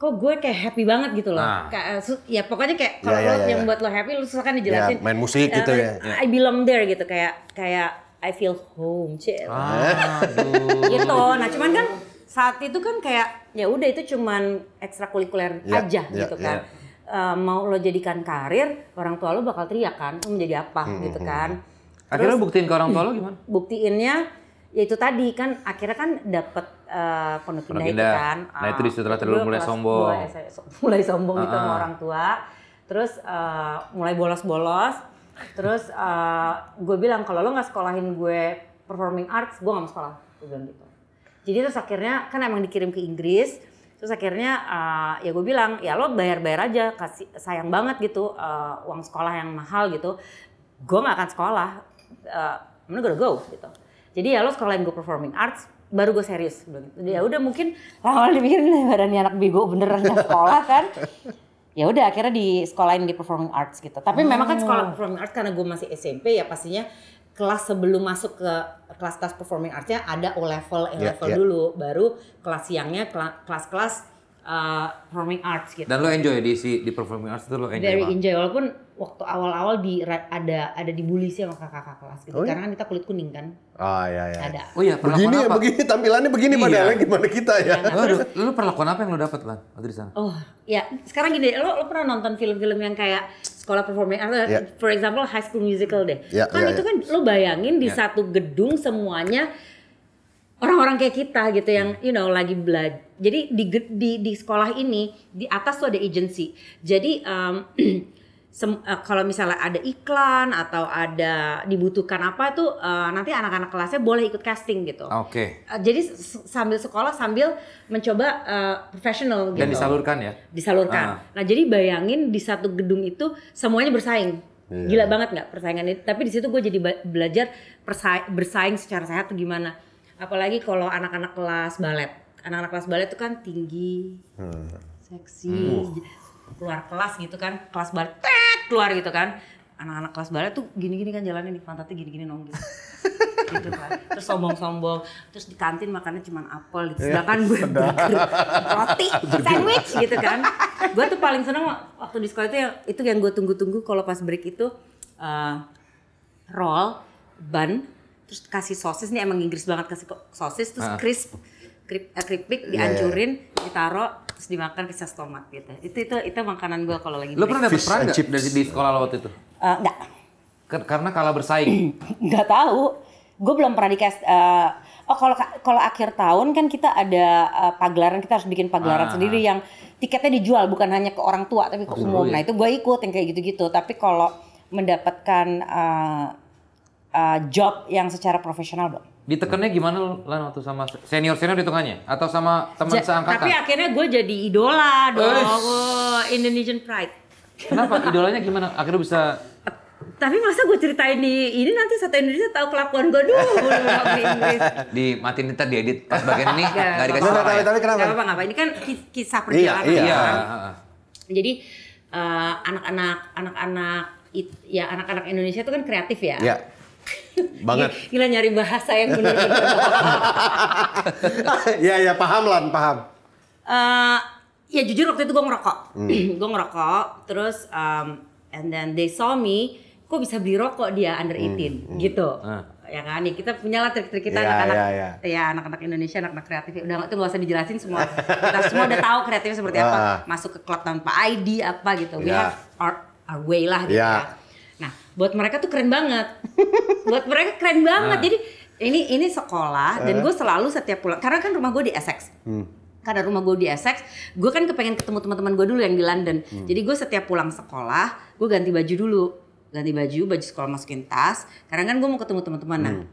kok gue kayak happy banget gitu loh. Nah. Eh, ya pokoknya kayak ya, kalau yeah, yeah, yeah, yang ya. buat lo happy lo kan dijelasin. Yeah, main musik eh, gitu eh, ya. I belong there gitu kayak kayak I feel home, cie. Ah, gitu. Nah, cuman kan saat itu kan kayak ya udah itu cuman ekstrakurikuler yeah, aja yeah, gitu kan. Yeah. Ya. Uh, mau lo jadikan karir, orang tua lo bakal teriak kan, lo menjadi apa hmm, gitu hmm, hmm. kan. Terus, Akhirnya buktiin ke orang tua lo gimana? Buktiinnya ya itu tadi kan akhirnya kan dapat uh, eh, pondok pindah, itu kan. Nah uh, itu setelah terlalu mulai sombong. Mulai, sombong uh -huh. gitu sama orang tua. Terus uh, mulai bolos-bolos. Terus uh, gue bilang kalau lo nggak sekolahin gue performing arts, gue nggak mau sekolah. Gue bilang gitu. Jadi terus akhirnya kan emang dikirim ke Inggris. Terus akhirnya uh, ya gue bilang ya lo bayar-bayar aja. Kasih sayang banget gitu uh, uang sekolah yang mahal gitu. Gue nggak akan sekolah. Uh, mana gue go gitu jadi ya lo yang gue performing arts, baru gue serius. Gitu. Ya udah mungkin lama dipikirin badan anak bego beneran gak sekolah kan. Ya udah akhirnya di sekolah sekolahin di performing arts gitu. Tapi oh. memang kan sekolah oh. performing arts karena gue masih SMP ya pastinya kelas sebelum masuk ke kelas-kelas performing artsnya ada O level, A ya, level yeah, yeah. dulu, baru kelas siangnya kelas-kelas uh, performing arts gitu. Dan lo enjoy di si di performing arts itu lo enjoy. Dari enjoy walaupun waktu awal-awal di ada ada dibully sih sama kakak-kakak kelas gitu. Oh, iya? Karena kan kita kulit kuning kan. Ah iya iya. Ada. Oh iya, begini ya, apa? begini tampilannya begini iya. padahal gimana kita ya. Iya. Oh, lu, lu perlakuan apa yang lu dapat, Lan? Waktu di sana? Oh, ya. Sekarang gini, lu, lu pernah nonton film-film yang kayak sekolah performing art, yeah. for example High School Musical deh. Yeah, kan yeah, itu iya. kan lu bayangin di iya. satu gedung semuanya orang-orang kayak kita gitu yang you know lagi belajar. Jadi di di di sekolah ini di atas tuh ada agency. Jadi um, uh, kalau misalnya ada iklan atau ada dibutuhkan apa tuh uh, nanti anak-anak kelasnya boleh ikut casting gitu. Oke. Okay. Uh, eh, jadi sambil sekolah sambil mencoba uh, profesional gitu. Dan disalurkan ya? Disalurkan. Ah. Nah jadi bayangin di satu gedung itu semuanya bersaing. Yeah. Gila banget nggak persaingan itu? Tapi di situ gue jadi belajar bersaing secara sehat tuh gimana. Apalagi kalau anak-anak kelas balet. Anak-anak kelas balet itu kan tinggi, hmm. seksi. Hmm keluar kelas gitu kan kelas balet tet, keluar gitu kan anak-anak kelas balet tuh gini-gini kan jalannya di pantatnya gini-gini nonggil gitu. gitu kan terus sombong-sombong terus di kantin makannya cuma apel gitu sedangkan gue burger, roti sandwich gitu kan gue tuh paling seneng waktu di sekolah itu yang itu yang gue tunggu-tunggu kalau pas break itu uh, roll bun terus kasih sosis nih emang Inggris banget kasih sosis terus ah. crisp Eh, keripik, eh, iya, yeah, diancurin, yeah. terus dimakan ke saus tomat gitu. Itu itu itu makanan gua kalau lagi. Lo pernah dapat peran chip dari di sekolah lo waktu itu? Uh, eh, enggak. Karena kalah bersaing. Enggak tahu. Gue belum pernah dikasih. Eh, uh, oh kalau kalau akhir tahun kan kita ada uh, pagelaran kita harus bikin pagelaran ah. sendiri yang tiketnya dijual bukan hanya ke orang tua tapi ke oh, umum. Ya. Nah itu gue ikut yang kayak gitu-gitu. Tapi kalau mendapatkan uh, uh, job yang secara profesional belum ditekannya gimana lah waktu sama senior senior tengahnya atau sama teman ja, seangkatan? Tapi akhirnya gue jadi idola dong, oh, Indonesian Pride. Kenapa idolanya gimana? Akhirnya bisa tapi masa gue ceritain di ini nanti satu Indonesia tahu kelakuan gue dulu di Inggris. Di matiin ntar diedit pas bagian ini nggak dikasih tahu. Tapi, tapi kenapa? Gak apa apa ini kan kisah iya, perjalanan. Iya, iya. Jadi eh, anak-anak anak-anak ya anak-anak Indonesia itu kan kreatif ya. Iya banget. Gila nyari bahasa yang benar. ya ya paham lah, paham. Uh, ya jujur waktu itu gue ngerokok, hmm. gue ngerokok, terus um, and then they saw me, kok bisa beli rokok dia under 18 hmm, hmm, gitu. Uh. Ya kan, ya kita punya lah trik-trik kita iya, anak-anak, yeah, yeah, yeah. ya anak-anak Indonesia, anak-anak kreatif. Udah itu gak usah dijelasin semua. kita semua udah tahu kreatifnya seperti apa, ah. masuk ke klub tanpa ID apa gitu. We iya. have our, our way lah gitu. Yeah. Ya buat mereka tuh keren banget buat mereka keren banget nah. jadi ini ini sekolah dan eh. gue selalu setiap pulang karena kan rumah gue di Essex hmm. karena rumah gue di Essex gue kan kepengen ketemu teman-teman gue dulu yang di London hmm. jadi gue setiap pulang sekolah gue ganti baju dulu ganti baju baju sekolah masukin tas karena kan gue mau ketemu teman-teman nah hmm.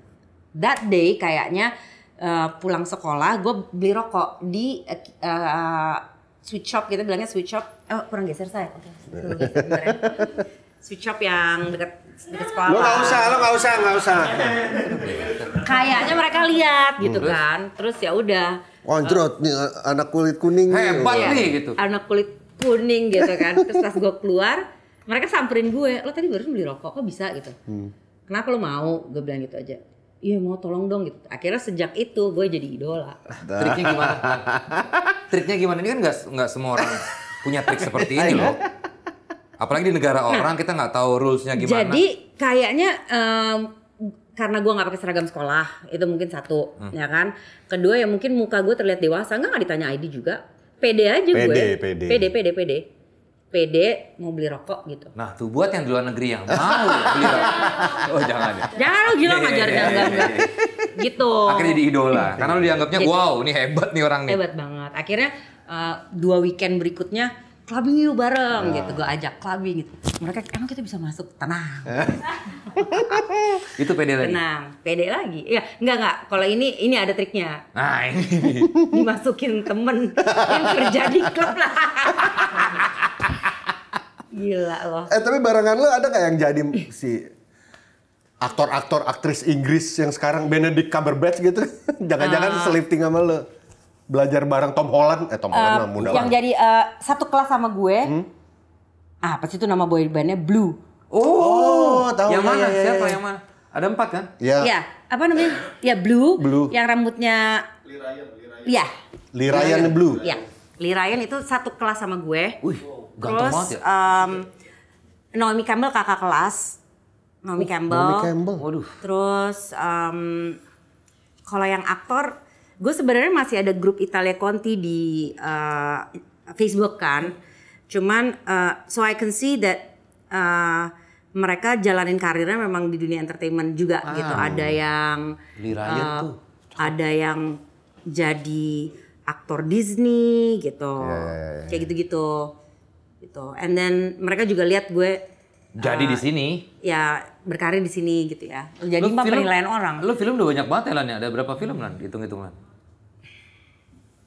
that day kayaknya uh, pulang sekolah gue beli rokok di uh, sweet shop kita gitu, bilangnya sweet shop oh kurang geser saya oke okay sweet shop yang dekat dekat sekolah. Lo nggak usah, lo nggak usah, nggak usah. Kayaknya mereka lihat gitu hmm. kan, terus ya udah. oh, uh, nih anak kulit kuning. Hebat nih, iya. nih gitu. Anak kulit kuning gitu kan, terus pas gue keluar, mereka samperin gue, lo tadi baru beli rokok, kok bisa gitu. Hmm. Kenapa lo mau? Gue bilang gitu aja. Iya mau tolong dong gitu. Akhirnya sejak itu gue jadi idola. Triknya gimana? Triknya gimana? Ini kan nggak nggak semua orang punya trik seperti ini loh. Apalagi di negara nah, orang kita nggak tahu rulesnya gimana. Jadi kayaknya um, karena gue nggak pakai seragam sekolah itu mungkin satu, hmm. ya kan. Kedua ya mungkin muka gue terlihat dewasa nggak nggak ditanya ID juga. PD aja PD, gue. PD PD PD PD PD mau beli rokok gitu. Nah tuh buat yang di luar negeri yang mau beli rokok. Oh jangan ya. Jangan lo gila iya, ngajar jangan iya, iya, enggak enggak. Gitu. Akhirnya jadi idola karena lo dianggapnya wow ini hebat nih orang nih. Hebat banget. Akhirnya uh, dua weekend berikutnya clubbing yuk bareng ah. gitu gue ajak clubbing gitu mereka emang kita bisa masuk tenang itu pede lagi tenang pede lagi ya enggak enggak kalau ini ini ada triknya nah ini dimasukin temen yang kerja di klub lah gila loh eh tapi barengan lo ada nggak yang jadi si aktor-aktor aktris Inggris yang sekarang Benedict Cumberbatch gitu jangan-jangan uh, ah. selifting sama lo belajar bareng Tom Holland eh Tom Holland uh, muda yang jadi uh, satu kelas sama gue hmm? apa sih itu nama boy bandnya Blue oh, oh tahu yang ya, mana ya, ya siapa ya. yang mana ada empat kan ya. ya apa namanya ya Blue Blue yang rambutnya Lirayan Lirayan ya Lirayan Blue ya Lirayan itu satu kelas sama gue Wih, ganteng terus ya. um, Naomi Campbell kakak kelas Naomi oh, Campbell. Naomi Campbell. Waduh. Terus um, kalau yang aktor gue sebenarnya masih ada grup Italia Conti di uh, Facebook kan cuman uh, so I can see that uh, mereka jalanin karirnya memang di dunia entertainment juga wow. gitu ada yang uh, tuh. ada yang jadi aktor Disney gitu yeah, ya, ya, ya, kayak gitu-gitu gitu and then mereka juga lihat gue jadi uh, di sini ya berkarir di sini gitu ya jadi penilaian orang lu film udah banyak banget ya Lan ya ada berapa film Lan hitung-hitungan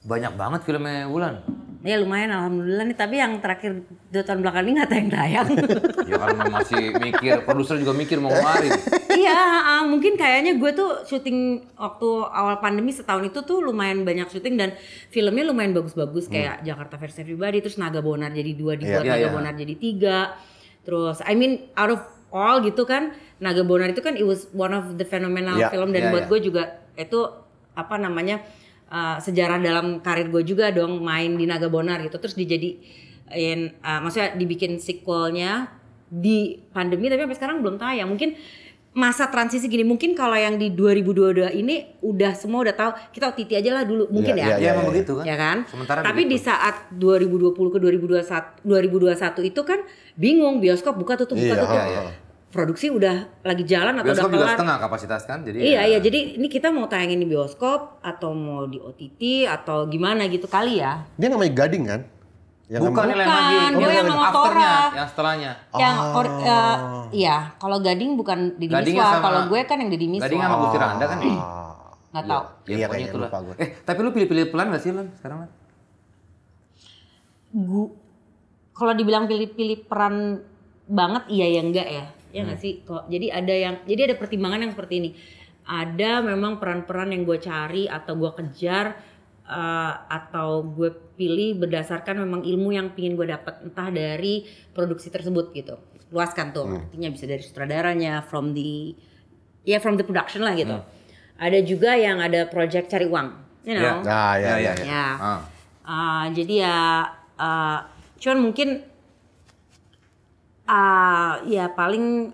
banyak banget filmnya Wulan. Ya lumayan alhamdulillah nih, tapi yang terakhir dua tahun belakang ini nggak tayang-tayang. ya karena masih mikir, produser juga mikir mau ngeluarin. Iya, uh, mungkin kayaknya gue tuh syuting waktu awal pandemi setahun itu tuh lumayan banyak syuting dan filmnya lumayan bagus-bagus hmm. kayak Jakarta Versus Everybody, terus Naga Bonar jadi dua dibuat, yeah, iya, Naga yeah. Bonar jadi tiga. Terus I mean out of all gitu kan, Naga Bonar itu kan it was one of the phenomenal yeah, film dan yeah, buat yeah. gue juga itu apa namanya uh, sejarah dalam karir gue juga dong main di Naga Bonar gitu terus dijadiin uh, maksudnya dibikin sequelnya di pandemi tapi sampai sekarang belum tayang mungkin masa transisi gini mungkin kalau yang di 2022 ini udah semua udah tahu kita titi aja lah dulu mungkin iya, ya. ya, ya, ya, ya, begitu kan. Ya kan? Sementara Tapi begitu. di saat 2020 ke 2021 2021 itu kan bingung bioskop buka tutup buka iya, tutup. Iya, iya produksi udah lagi jalan atau bioskop udah kelar. Bioskop setengah kapasitas kan, jadi iya ya. iya. Jadi ini kita mau tayangin di bioskop atau mau di OTT atau gimana gitu kali ya. Dia namanya Gading kan? Yang bukan, bukan lagi. Oh, yang nama Tora. Yang setelahnya. Yang ah. or, uh, iya, kalau Gading bukan di Dimiswa, kalau gue kan yang di Dimiswa. Gading sama Gusti Randa kan. Oh. Ya? Ah. Gak tau Iya, iya kayaknya lupa Gue. Eh, tapi lu pilih-pilih pelan gak sih Lan sekarang Lan? Gu kalau dibilang pilih-pilih peran banget iya ya enggak ya ya nggak hmm. sih kok jadi ada yang jadi ada pertimbangan yang seperti ini ada memang peran-peran yang gue cari atau gue kejar uh, atau gue pilih berdasarkan memang ilmu yang pingin gue dapat entah dari produksi tersebut gitu luaskan tuh hmm. artinya bisa dari sutradaranya from the ya yeah, from the production lah gitu hmm. ada juga yang ada project cari uang you ya. know ah, ya ya ya, ya, ya. Ah. Ah, jadi ya uh, cuman mungkin uh, ya paling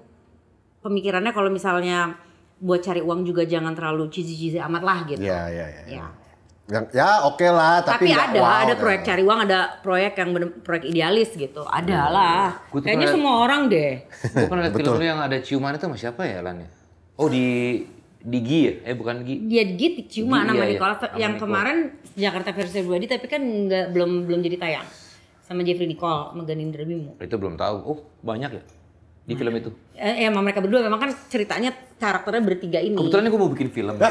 pemikirannya kalau misalnya buat cari uang juga jangan terlalu cizi-cizi amat lah gitu. Iya, iya, iya. Ya. Ya, ya oke okay lah, tapi, tapi ada wow, ada gitu. proyek cari uang, ada proyek yang bener, proyek idealis gitu. Ada hmm. lah. Kayaknya semua orang deh. Gue pernah lihat film yang ada ciuman itu sama siapa ya Lan ya? Oh di di Gi ya? Eh bukan Gi. Dia ya, Gi ciuman sama iya, Nicola iya. yang Nicole. kemarin Jakarta versi 2 tapi kan nggak belum belum jadi tayang sama Jeffrey Nicole sama Ganindra Bimo. Itu belum tahu. Oh, banyak ya di nah. film itu. Eh, emang eh, mereka berdua memang kan ceritanya karakternya bertiga ini. Kebetulan gue mau bikin film.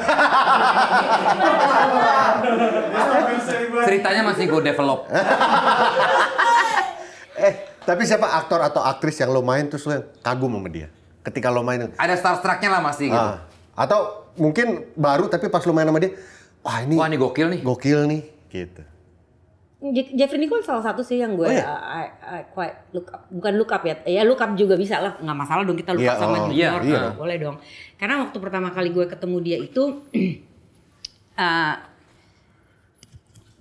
ceritanya masih gue develop. eh, tapi siapa aktor atau aktris yang lo main terus lo yang kagum sama dia? Ketika lo main. Ada struck-nya lah masih gitu. Ah. Atau mungkin baru tapi pas lo main sama dia, wah ini. Wah ini gokil nih. Gokil nih, gitu. Jeffrey Nicole salah satu sih yang gue oh, iya? Uh, I, I, quite look up. Bukan look up ya. Ya look up juga bisa lah. Nggak masalah dong kita look yeah, up sama oh, junior. Yeah, iya. iya uh, boleh dong. Karena waktu pertama kali gue ketemu dia itu. uh,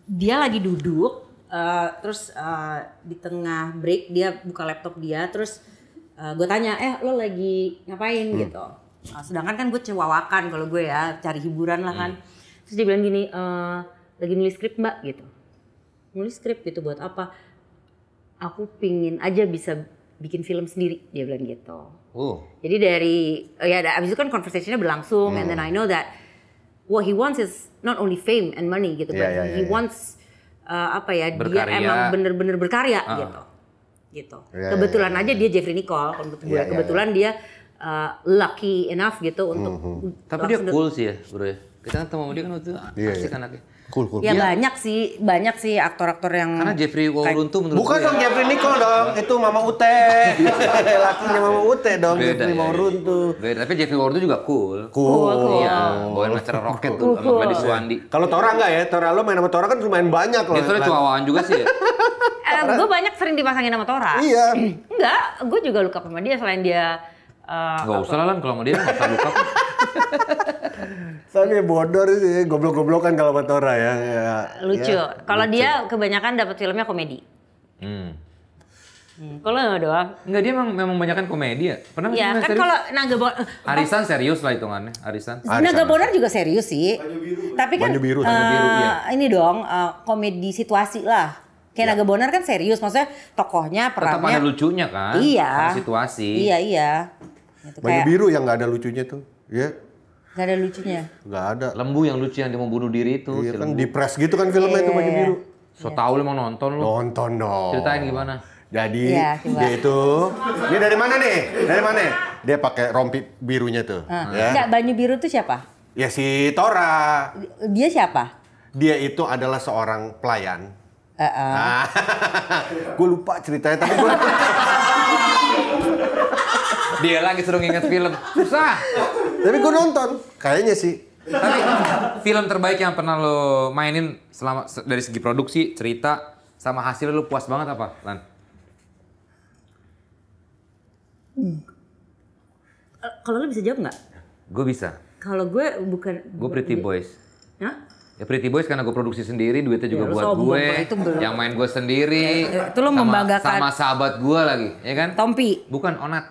dia lagi duduk. Uh, terus uh, di tengah break dia buka laptop dia. Terus uh, gue tanya eh lo lagi ngapain hmm. gitu. Uh, sedangkan kan gue cewawakan kalau gue ya. Cari hiburan lah kan. Hmm. Terus dia bilang gini. Uh, lagi nulis skrip mbak gitu nulis skrip gitu buat apa? Aku pingin aja bisa bikin film sendiri dia bilang gitu. Oh. Jadi dari oh ya abis itu kan conversationnya berlangsung hmm. and then hmm. I know that what he wants is not only fame and money gitu, yeah, but yeah, yeah, he yeah. wants uh, apa ya berkarya. dia emang bener-bener berkarya uh. gitu, gitu. Yeah, kebetulan yeah, yeah, yeah. aja dia Jeffrey Nicole, kalau menurut gue. Yeah, kebetulan yeah, dia uh, lucky enough gitu untuk. Mm -hmm. hmm. Tapi dia cool sih ya bro ya. Kita kan ketemu dia kan waktu itu yeah, asik yeah. anaknya. Cool, cool. Ya, ya banyak sih, banyak sih aktor-aktor yang Karena Jeffrey Wallun tuh menurut Bukan dong ya. Jeffrey Nicole dong, itu Mama Ute. Lakinya Mama Ute dong, Beda, Jeffrey iya, Wallun iya. tuh. Beda, tapi Jeffrey Wallun tuh juga cool. Cool. cool. Iya, bawain acara roket tuh sama Suwandi. Kalau Tora enggak ya? Tora lo main sama Tora kan lumayan banyak loh. Dia soalnya nah. cuawaan juga sih ya. Eh, gue banyak sering dipasangin sama Tora. Iya. Enggak, gue juga luka sama dia selain dia Uh, eh, gak usah lah kalau sama dia, gak usah luka. Tapi bodor sih, goblok-goblokan kalau Batora ya. ya lucu. Ya, kalau dia kebanyakan dapat filmnya komedi. Hmm. Hmm. Kalau nggak doang. Nggak dia memang, memang banyakkan komedi ya. Pernah ya, kan kalau naga bodor. Arisan serius lah hitungannya. Arisan. Arisan. Naga bodor juga serius sih. Banyu biru. Tapi kan. Banyu biru. Uh, biru ya. Ini dong uh, komedi situasi lah. Kayak ya. Naga Bonar kan serius, maksudnya tokohnya, perannya. Tetap ada lucunya kan. Iya. situasi. Iya, iya. Gitu, biru yang nggak ada lucunya tuh. Ya, Gak ada lucunya? Gak ada. Lembu yang lucu yang dia mau bunuh diri itu. Iya si kan depres gitu kan filmnya itu baju iya. biru. So yeah. tau lu mau nonton lu. Nonton dong. Ceritain gimana? Jadi yeah, dia itu, dia dari mana nih? Dari mana? Dia pakai rompi birunya tuh. Hmm. Ya. Enggak, baju biru tuh siapa? Ya si Tora. Dia siapa? Dia itu adalah seorang pelayan. Uh -uh. Nah, gue lupa ceritanya tapi gue dia lagi suruh nginget film susah tapi gue nonton, kayaknya sih. Tapi film terbaik yang pernah lo mainin selama dari segi produksi, cerita, sama hasil lo puas banget apa, Lan? Hmm. Kalau lo bisa jawab nggak? Gue bisa. Kalau gue bukan. Gue Pretty Boys. Hah? Ya Pretty Boys karena gue produksi sendiri, duitnya juga ya, buat gue. Itu yang main gue sendiri. Ya, ya itu lo sama, membanggakan. Sama sahabat gue lagi, ya kan? Tompi. Bukan Onat.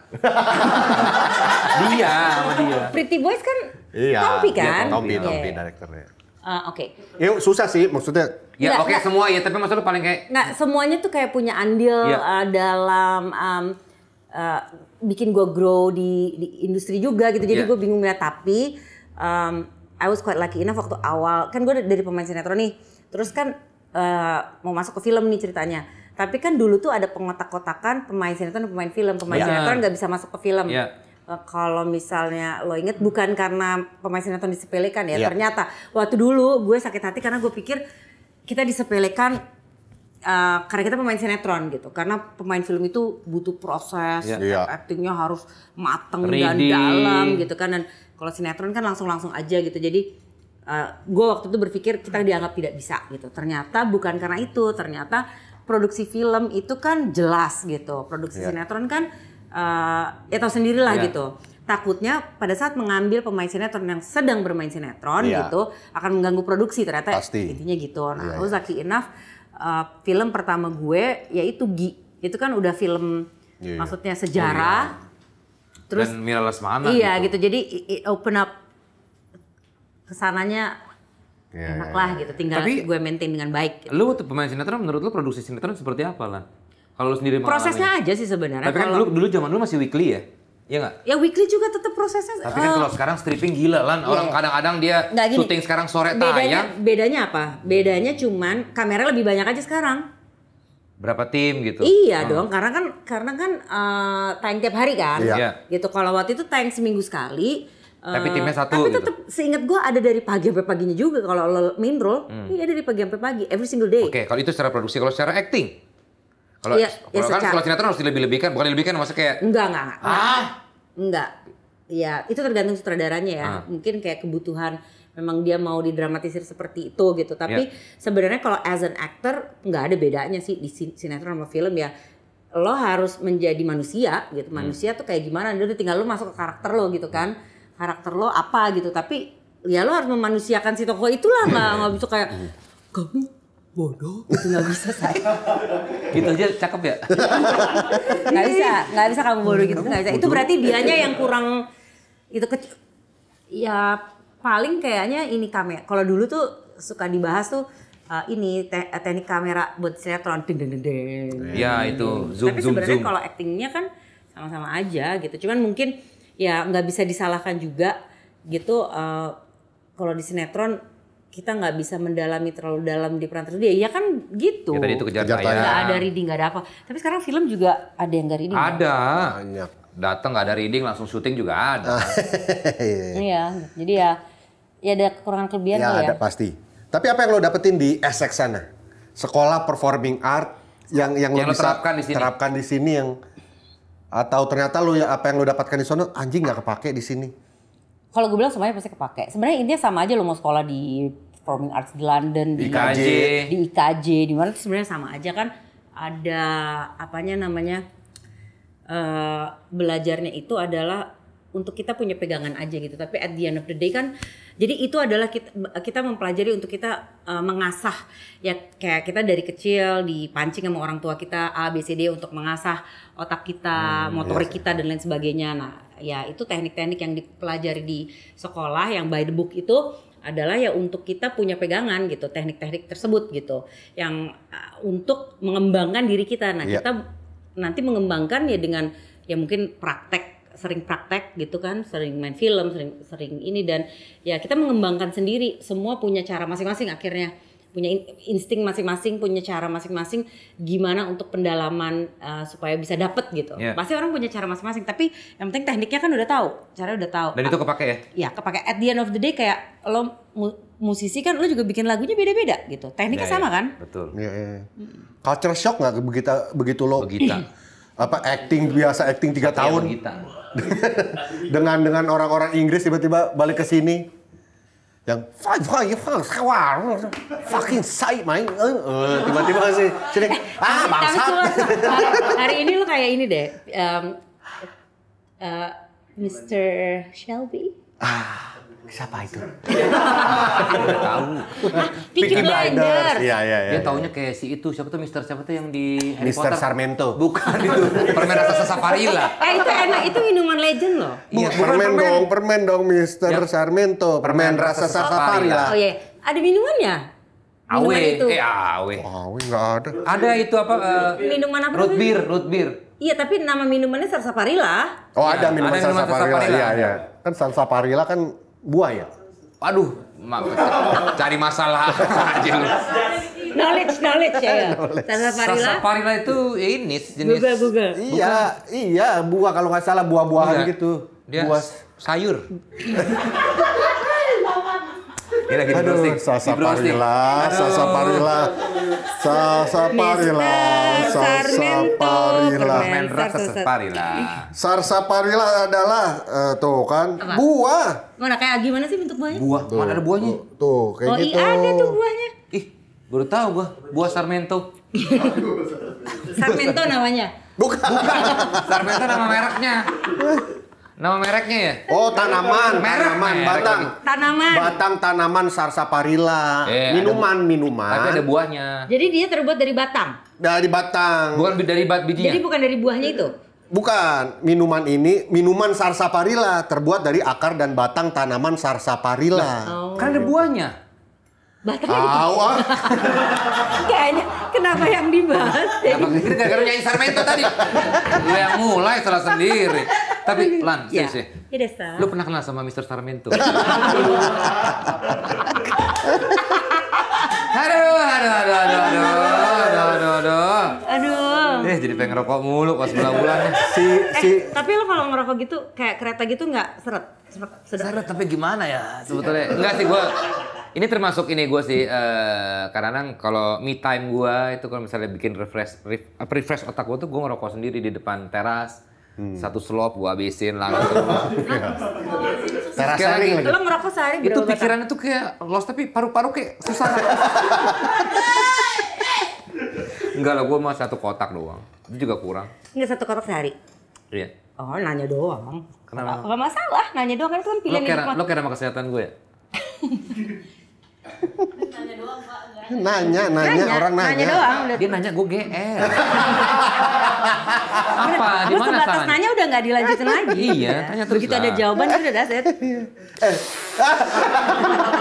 dia, sama dia. Pretty Boys kan iya, Tompi iya, kan? Iya, Tompi, Tompi, Tompi yeah. direkturnya. Uh, ah, oke. Okay. Ya susah sih maksudnya. Ya oke okay, semua ya, tapi maksudnya paling kayak Nggak, semuanya tuh kayak punya andil ya. uh, dalam um, uh, bikin gue grow di, di industri juga gitu. Jadi ya. gue bingung ya tapi um, I was quite lucky enough waktu awal kan gue dari pemain sinetron nih terus kan uh, mau masuk ke film nih ceritanya tapi kan dulu tuh ada pengotak-kotakan pemain sinetron pemain film pemain yeah. sinetron nggak bisa masuk ke film yeah. Ya. kalau misalnya lo inget bukan karena pemain sinetron disepelekan ya ya ternyata waktu dulu gue sakit hati karena gue pikir kita disepelekan Uh, karena kita pemain sinetron gitu karena pemain film itu butuh proses ya. Iya. actingnya harus mateng Ready. dan dalam gitu kan dan kalau sinetron kan langsung-langsung aja gitu. Jadi uh, eh, gue waktu itu berpikir kita dianggap tidak bisa gitu. Ternyata bukan karena itu. Ternyata produksi film itu kan jelas gitu. Produksi yeah. sinetron kan uh, ya tahu sendirilah yeah. gitu takutnya pada saat mengambil pemain sinetron yang sedang bermain sinetron yeah. gitu akan mengganggu produksi ternyata Pasti. intinya gitu. Nah, yeah, aku lucky enough uh, film pertama gue yaitu Gi. Itu kan udah film yeah, iya. maksudnya sejarah. Yeah. Oh, iya. Terus, Dan Mira Lesmana Iya gitu, gitu. jadi it open up kesananya yeah, enak iya, lah yeah. gitu. Tinggal Tapi, gue maintain dengan baik. Gitu. Lu waktu pemain sinetron, menurut lu produksi sinetron seperti apa lah? Kalau lu sendiri mengalami. Prosesnya aja sih sebenarnya. Tapi kan kalo... dulu, dulu zaman dulu masih weekly ya? Iya nggak? Ya weekly juga tetap prosesnya. Tapi kan uh, kalau sekarang stripping gila lan. Iya. Orang kadang-kadang dia gini, syuting sekarang sore bedanya, tayang. Bedanya apa? Bedanya cuman kamera lebih banyak aja sekarang berapa tim gitu. Iya hmm. dong, karena kan karena kan uh, eh, tayang tiap hari kan. Iya. iya. Gitu kalau waktu itu tayang seminggu sekali. Tapi eh, timnya satu. Tapi gitu. tetap seingat gue ada dari pagi sampai paginya juga kalau lo main role, hmm. iya dari pagi sampai pagi every single day. Oke, okay, kalau itu secara produksi, kalau secara acting. Kalau iya, kalau ya kan secara... kalau sinetron harus dilebih-lebihkan, bukan dilebihkan maksudnya kayak Enggak, enggak, enggak. Ah? Enggak. Ya, itu tergantung sutradaranya ya. Ah. Mungkin kayak kebutuhan memang dia mau didramatisir seperti itu gitu tapi yeah. sebenarnya kalau as an actor nggak ada bedanya sih di sinetron sama film ya lo harus menjadi manusia gitu hmm. manusia hmm. tuh kayak gimana udah tinggal lo masuk ke karakter lo gitu kan karakter lo apa gitu tapi ya lo harus memanusiakan si tokoh itulah nggak nggak bisa kayak hmm. kamu bodoh itu nggak bisa saya gitu aja cakep ya nggak bisa nggak bisa kamu bodoh gitu nggak bisa itu berarti dianya yang kurang itu kecil ya paling kayaknya ini kamera. Kalau dulu tuh suka dibahas tuh uh, ini te eh, teknik kamera buat sinetron ding ding ding. Iya Ya itu zoom Tapi zoom sebenarnya kalau actingnya kan sama-sama aja gitu. Cuman mungkin ya nggak bisa disalahkan juga gitu uh, kalau di sinetron kita nggak bisa mendalami terlalu dalam di peran tersebut. Iya kan gitu. Ya, tadi itu kejar, kejar tayang. Gak ada reading, gak ada apa. Tapi sekarang film juga ada yang gak reading. Kan? Ada. Banyak. Datang gak ada reading, langsung syuting juga ada. Iya. iya, jadi ya Ya ada kekurangan kelebihan ya, ya, ada pasti. Tapi apa yang lo dapetin di Essex sana? Sekolah performing art yang yang, yang lo, lo bisa terapkan di sini. Terapkan di sini yang atau ternyata lo ya apa yang lo dapatkan di sana anjing nggak kepake di sini? Kalau gue bilang semuanya pasti kepake. Sebenarnya intinya sama aja lo mau sekolah di performing arts di London, di IKJ, di IKJ, di mana sebenarnya sama aja kan ada apanya namanya uh, belajarnya itu adalah untuk kita punya pegangan aja gitu tapi at the end of the day kan jadi itu adalah kita kita mempelajari untuk kita uh, mengasah ya kayak kita dari kecil dipancing sama orang tua kita A B C D untuk mengasah otak kita hmm, iya motorik yes. kita dan lain sebagainya nah ya itu teknik-teknik yang dipelajari di sekolah yang by the book itu adalah ya untuk kita punya pegangan gitu teknik-teknik tersebut gitu yang uh, untuk mengembangkan diri kita nah yeah. kita nanti mengembangkan ya dengan ya mungkin praktek sering praktek gitu kan, sering main film, sering sering ini dan ya kita mengembangkan sendiri, semua punya cara masing-masing akhirnya punya insting masing-masing, punya cara masing-masing gimana untuk pendalaman uh, supaya bisa dapet gitu. Yeah. Pasti orang punya cara masing-masing, tapi yang penting tekniknya kan udah tahu, cara udah tahu. Dan itu kepake ya? Iya kepake. At the end of the day kayak lo musisi kan lo juga bikin lagunya beda-beda gitu. Tekniknya yeah, iya. sama yeah. kan? Betul. Iya, yeah, yeah. Culture shock nggak begitu begitu lo? Begitu. apa acting biasa acting tiga tahun? Begita. dengan dengan orang-orang Inggris tiba-tiba balik ke sini yang five five five fucking sight main eh, eh, tiba-tiba sih sini eh, ah bangsat hari ini lu kayak ini deh um, uh, Mr. Shelby ah siapa itu? Tidak tahu. Ah, Peaky Blinders. Iya, iya, iya. Dia iya. taunya kayak si itu, siapa tuh Mister siapa tuh yang di Harry Mister Potter? Sarmento. Bukan itu. permen rasa lah. Eh, itu enak, itu minuman legend loh. Iya, permen, permen dong, permen dong Mister ya. Sarmento. Permen, permen rasa lah. Oh iya, ada minumannya? Awe, itu. eh awe. Awe nggak ada. Ada itu apa? Uh, minuman apa? Root beer, root beer. Iya, tapi nama minumannya sarsaparilla. Oh, ya, ada iya, minuman sarsaparilla. Iya, iya. Kan sarsaparilla kan buaya. Aduh, cari masalah aja lu. Knowledge, knowledge ya. ya. Sasaparilla. Sasaparilla itu ya ini jenis. Google, Google. Iya, iya buah kalau nggak salah buah-buahan iya. gitu. Dia buah sayur. Ini lagi di browsing. Sasa Parila, Sasa Parila, Sasa Parila, Sasa Parila. Sasa Parila. Sarsa Parila adalah uh, tuh kan Apa? buah. Mana kayak gimana sih bentuk buahnya? Buah. Tuh, Mana ada buahnya? Tuh, tuh kayak oh, gitu. Oh, iya ada tuh buahnya. Ih, baru tahu gua. Buah Sarmento. Sarmento namanya. Bukan. Bukan. Sarmento nama mereknya. Eh, Nama mereknya ya? Oh, tanaman, Merek, tanaman, merek. batang. Tanaman. Batang tanaman sarsaparilla. Yeah, minuman, ada, minuman. Tapi ada buahnya. Jadi dia terbuat dari batang. Dari batang. Bukan dari bat bijinya. Jadi bukan dari buahnya itu. Bukan, minuman ini minuman sarsaparilla terbuat dari akar dan batang tanaman sarsaparilla. Oh. Kan ada buahnya. Batangnya Tahu ah. Kayaknya kenapa yang dibahas? Kenapa kita gara-gara nyanyi Sarmento tadi? Lu yang mulai salah sendiri. Tapi iya. Lan, ya. sih. ya. Iya, Lu pernah kenal sama Mr. Sarmento? aduh, aduh, aduh, aduh, aduh, aduh, aduh, aduh. Aduh. Eh, jadi pengen rokok mulu pas bulan bulannya. Eh, si, eh, si. Tapi lu kalau ngerokok gitu, kayak kereta gitu nggak seret? Seret, seret tapi gimana ya sebetulnya? Enggak sih, gue ini termasuk ini gue sih uh, karena kalau me time gue itu kalau misalnya bikin refresh ref, refresh otak gue tuh gue ngerokok sendiri di depan teras Hmm. Satu slop gua habisin langsung. Terasa sharing lagi. merokok sehari Itu pikirannya tuh kayak lost tapi paru-paru kayak susah. Enggak lah, gua mah satu kotak doang. Itu juga kurang. Enggak satu kotak sehari? Iya. Oh, nanya doang. Kenapa? Gak masalah, nanya doang kan itu kan pilihan lo kira, Lo kira sama kesehatan gue ya? nanya doang pak nanya nanya, nanya orang nanya, nanya doang, udah. dia nanya gue gr apa di mana sebatas saran? nanya udah nggak dilanjutin lagi iya tanya terus begitu lah. ada jawaban itu udah dasar.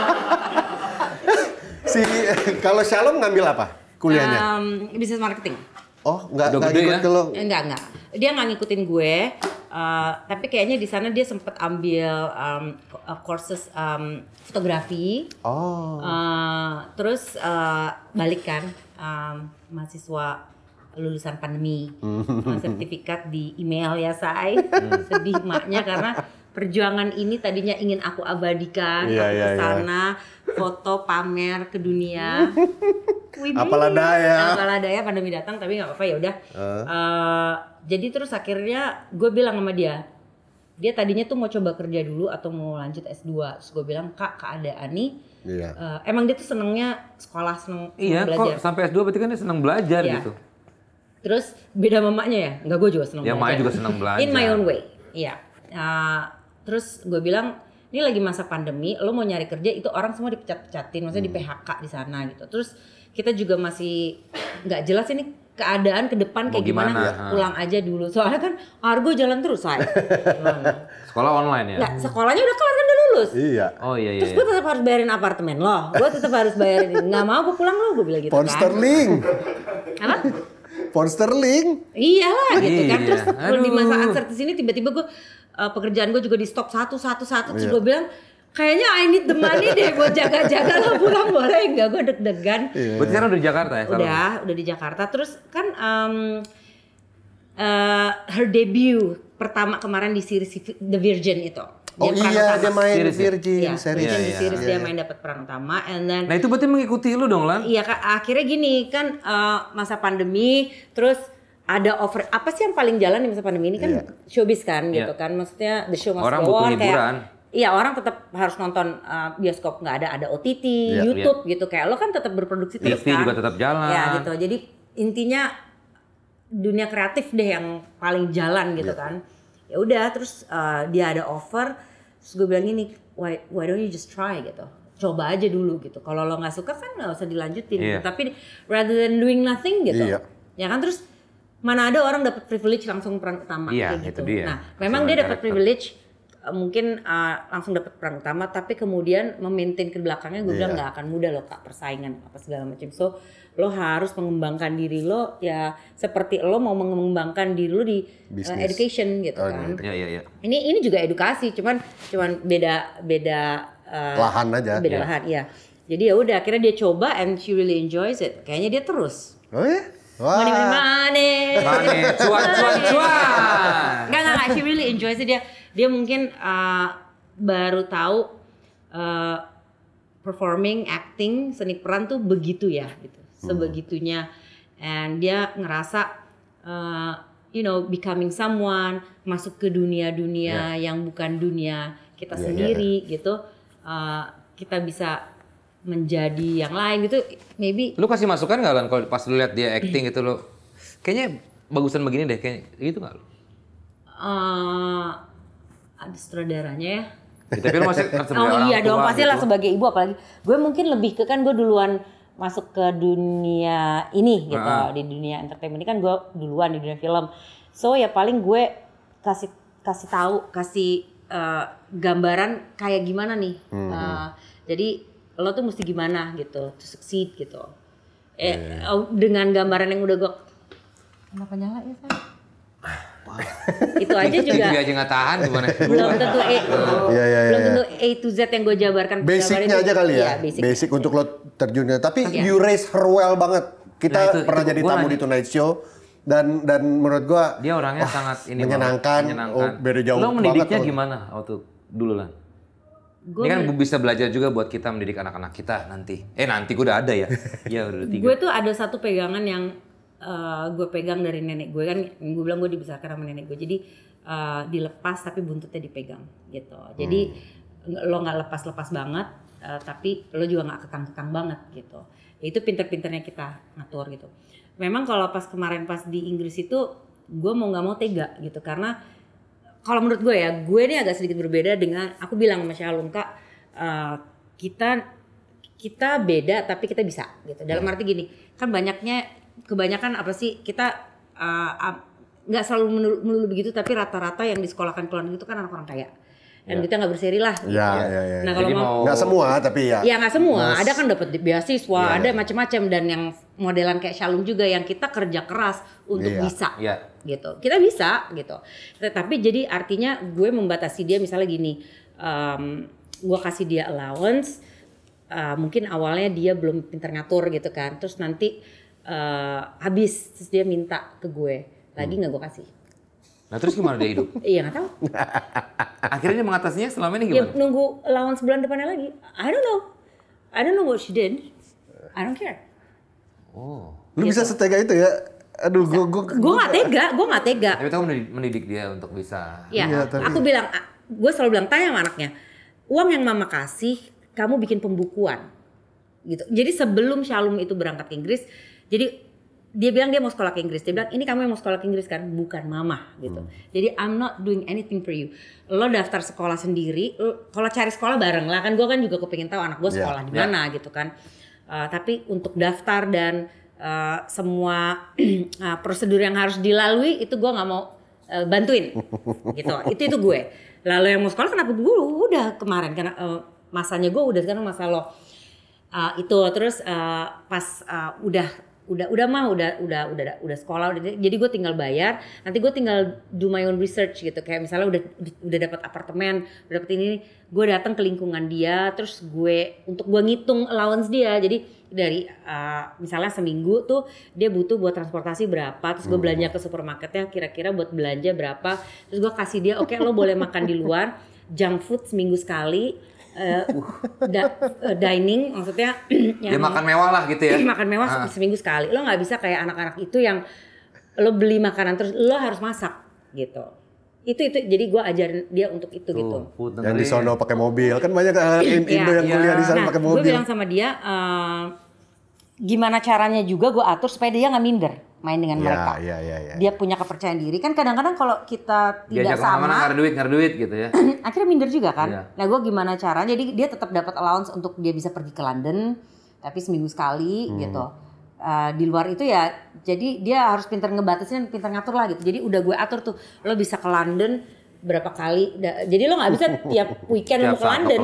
si kalau Shalom ngambil apa kuliahnya um, bisnis marketing Oh, nggak udah ikut ya? ke lo? Enggak, enggak. Dia nggak ngikutin gue. Eh, tapi kayaknya di sana dia sempat ambil um, courses um, fotografi. Oh. Uh, terus uh, balikan um, mahasiswa lulusan pandemi sertifikat di email ya saya sedih maknya karena perjuangan ini tadinya ingin aku abadikan yeah, aku yeah, iya, iya. sana yeah. foto pamer ke dunia apalah ya Apalah ya pandemi datang tapi nggak apa-apa ya udah uh. uh, jadi terus akhirnya gue bilang sama dia dia tadinya tuh mau coba kerja dulu atau mau lanjut S2 terus gue bilang kak keadaan nih yeah. Iya. uh, emang dia tuh senengnya sekolah seneng, iya, belajar kok sampai S2 berarti kan dia seneng belajar yeah. gitu Terus beda mamanya ya, enggak gue juga seneng ya, belajar. Ya, juga seneng belajar. In my own way, iya. Uh, terus gue bilang ini lagi masa pandemi lo mau nyari kerja itu orang semua dipecat-pecatin maksudnya hmm. di PHK di sana gitu terus kita juga masih nggak jelas ini keadaan ke depan kayak gimana, gimana? Ya, pulang aja dulu soalnya kan argo jalan terus saya sekolah online ya nah, sekolahnya udah kelar kan udah lulus iya oh iya iya terus iya. gue tetap harus bayarin apartemen loh gue tetap harus bayarin nggak mau gue pulang lo gue bilang gitu kan. Ponsterling. kan. apa Ponsterling. iya iyalah gitu kan iya. terus di masa uncertainty sini tiba-tiba gue uh, pekerjaan gue juga di stop satu satu satu terus yeah. gue bilang kayaknya I need the money deh buat jaga-jaga lah pulang boleh nggak gue deg-degan. Yeah. Berarti sekarang udah di Jakarta ya? Udah, selalu. udah di Jakarta. Terus kan um, uh, her debut pertama kemarin di series The Virgin itu. Dia oh iya, utama. dia main series, ya? Virgin ya, series. Yeah, yeah, series yeah. dia iya. main dapat peran utama and then Nah, itu berarti mengikuti lu dong, Lan. Iya, kak. akhirnya gini, kan uh, masa pandemi terus ada over apa sih yang paling jalan di masa pandemi ini kan yeah. showbiz kan yeah. gitu kan maksudnya the show must orang go on kayak iya orang tetap harus nonton uh, bioskop nggak ada ada OTT yeah, iya. YouTube yeah. gitu kayak lo kan tetap berproduksi terus kan juga tetap jalan ya gitu jadi intinya dunia kreatif deh yang paling jalan gitu yeah. kan ya udah terus uh, dia ada offer terus gue bilang ini why why don't you just try gitu coba aja dulu gitu kalau lo nggak suka kan nggak usah dilanjutin yeah. gitu. tapi rather than doing nothing gitu yeah. ya kan terus mana ada orang dapat privilege langsung perang utama iya, kayak gitu. dia. Nah, memang dia dapat privilege eh, mungkin uh, langsung dapat perang utama tapi kemudian memaintain ke belakangnya gue yeah. bilang iya. nggak akan mudah loh kak persaingan apa segala macam so lo harus mengembangkan diri lo ya seperti lo mau mengembangkan diri lo di uh, education gitu oh, kan gitu. yeah, yeah, yeah. ini ini juga edukasi cuman cuman beda beda uh, lahan aja beda yeah. lahan ya jadi ya udah akhirnya dia coba and she really enjoys it kayaknya dia terus oh ya Wah. Money, money, money. Cuan, cuan, cuan, Gak, gak, gak. she really enjoys it. Dia, dia mungkin uh, baru tahu uh, performing, acting, seni peran tuh begitu ya gitu. Hmm. Sebegitunya. And dia ngerasa uh, you know becoming someone, masuk ke dunia-dunia yeah. yang bukan dunia kita yeah, sendiri yeah. gitu. Uh, kita bisa menjadi yang lain gitu maybe lu kasih masukan nggak lan kalau pas lu lihat dia acting gitu lo kayaknya bagusan begini deh kayak gitu nggak lu uh, ada sutradaranya ya tapi lu masih oh iya dong pasti lah gitu. sebagai ibu apalagi gue mungkin lebih ke kan gue duluan masuk ke dunia ini gitu uh di dunia entertainment ini kan gue duluan di dunia film so ya paling gue kasih kasih tahu kasih uh, gambaran kayak gimana nih hmm. uh, jadi lo tuh mesti gimana gitu to succeed gitu eh yeah. dengan gambaran yang udah gue kenapa nyala ya saya itu aja juga itu aja nggak tahan gimana belum tentu A oh. yeah, yeah, belum iya, iya, tentu iya. A to Z yang gue jabarkan basicnya aja kali ya, ya basic, basic untuk lo terjunnya tapi okay. you raise her well banget kita nah, itu, pernah itu, jadi tamu di Tonight Show dan dan menurut gue dia orangnya oh, sangat ini menyenangkan, menyenangkan. Oh, beda jauh lo mendidiknya gimana waktu dulu lah Gua ini kan gue bisa belajar juga buat kita mendidik anak-anak kita nanti. Eh nanti gue udah ada ya. Iya udah tiga. Gue tuh ada satu pegangan yang uh, eh, gue pegang dari nenek gue kan. Gue bilang gue dibesarkan sama nenek gue. Jadi uh, dilepas tapi buntutnya dipegang gitu. Jadi hmm. lo nggak lepas-lepas banget. Uh, tapi lo juga nggak kekang-kekang banget gitu. Ya itu pinter-pinternya kita ngatur gitu. Memang kalau pas kemarin pas di Inggris itu gue mau nggak mau tega gitu karena kalau menurut gue ya, gue ini agak sedikit berbeda dengan aku bilang sama Shalom kak, uh, eh, kita kita beda tapi kita bisa gitu. Dalam iya. arti gini, kan banyaknya kebanyakan apa sih kita eh, nggak uh, selalu melulu, melulu begitu tapi rata-rata yang disekolahkan keluarga itu kan anak orang kaya dan yeah. kita nggak berseri lah. Iya, iya gitu. yeah, iya, Yeah. Nah, kalau mau nggak semua tapi ya. Ya nggak semua, mas, ada kan dapat beasiswa, yeah, ada macam-macam dan yang modelan kayak Shalom juga yang kita kerja keras untuk yeah. bisa yeah. gitu. Kita bisa gitu. Tetapi jadi artinya gue membatasi dia misalnya gini, um, gue kasih dia allowance, uh, mungkin awalnya dia belum pinter ngatur gitu kan. Terus nanti uh, habis terus dia minta ke gue lagi hmm. nggak hmm. gue kasih. Nah terus gimana dia hidup? iya nggak tahu. Akhirnya dia mengatasinya selama ini ya, gimana? Ya, nunggu allowance bulan depannya lagi. I don't know. I don't know what she did. I don't care Oh. Lu gitu. bisa setega itu ya? Aduh, gue gue gue nggak tega, gue nggak tega. Tapi kamu mendidik dia untuk bisa. Iya. Ya, tapi... Aku bilang, gue selalu bilang tanya sama anaknya, uang yang mama kasih, kamu bikin pembukuan, gitu. Jadi sebelum Shalom itu berangkat ke Inggris, jadi dia bilang dia mau sekolah ke Inggris. Dia bilang ini kamu yang mau sekolah ke Inggris kan, bukan mama gitu. Hmm. Jadi I'm not doing anything for you. Lo daftar sekolah sendiri. Kalau cari sekolah bareng lah kan, gue kan juga kepengen tahu anak gue iya. sekolah yeah. di mana yeah. gitu kan. Uh, tapi untuk daftar dan uh, semua uh, prosedur yang harus dilalui itu gue nggak mau uh, bantuin gitu itu itu gue lalu yang mau sekolah kenapa gue udah kemarin karena uh, masanya gue udah sekarang masa lo uh, itu terus uh, pas uh, udah udah udah mah udah udah udah udah sekolah udah jadi gue tinggal bayar nanti gue tinggal do my own research gitu kayak misalnya udah udah dapat apartemen udah dapet ini, ini gue datang ke lingkungan dia terus gue untuk gue ngitung allowance dia jadi dari uh, misalnya seminggu tuh dia butuh buat transportasi berapa terus gue hmm. belanja ke supermarketnya kira-kira buat belanja berapa terus gue kasih dia oke okay, lo boleh makan di luar junk food seminggu sekali Eh, uh, uh, dining maksudnya yang ya makan mewah lah gitu ya makan mewah ah. seminggu sekali lo nggak bisa kayak anak-anak itu yang lo beli makanan terus lo harus masak gitu itu itu jadi gue ajarin dia untuk itu Tuh, gitu yang di sono pakai mobil kan banyak uh, Indo yeah, yang yeah. kuliah di sana nah, pakai mobil gue bilang sama dia uh, gimana caranya juga gue atur supaya dia nggak minder main dengan ya, mereka. Ya, ya, ya, dia punya kepercayaan diri kan kadang-kadang kalau kita tidak Diajak sama mana ngar duit ngar duit gitu ya. akhirnya minder juga kan. Ya. Nah, gue gimana cara? Jadi dia tetap dapat allowance untuk dia bisa pergi ke London tapi seminggu sekali hmm. gitu. Uh, di luar itu ya jadi dia harus pintar ngebatasin pintar ngatur lah gitu. Jadi udah gue atur tuh lo bisa ke London berapa kali. Jadi lo nggak bisa tiap weekend mau ke London.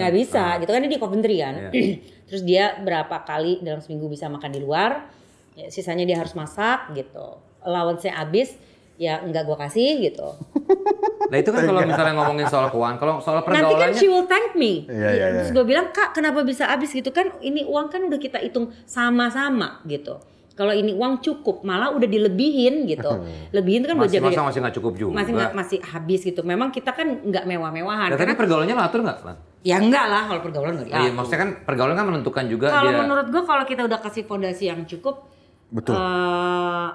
Nggak bisa, hmm. gitu kan dia di Coventry kan. Ya. Terus dia berapa kali dalam seminggu bisa makan di luar ya, sisanya dia harus masak gitu allowance-nya habis ya enggak gua kasih gitu. Nah itu kan kalau misalnya ngomongin soal keuangan, kalau soal pergaulannya. Nanti kan she will thank me. Iya, iya, iya. Terus gua bilang, kak kenapa bisa habis gitu kan ini uang kan udah kita hitung sama-sama gitu. Kalau ini uang cukup, malah udah dilebihin gitu. Lebihin itu kan masih, buat jaga. masih nggak cukup juga. Masih gak, masih habis gitu. Memang kita kan nggak mewah-mewahan. Nah, tapi pergaulannya latur nggak? Ya enggak lah kalau pergaulan nggak Iya, maksudnya kan pergaulan kan menentukan juga. Kalau dia... menurut gua, kalau kita udah kasih fondasi yang cukup, Betul. Uh,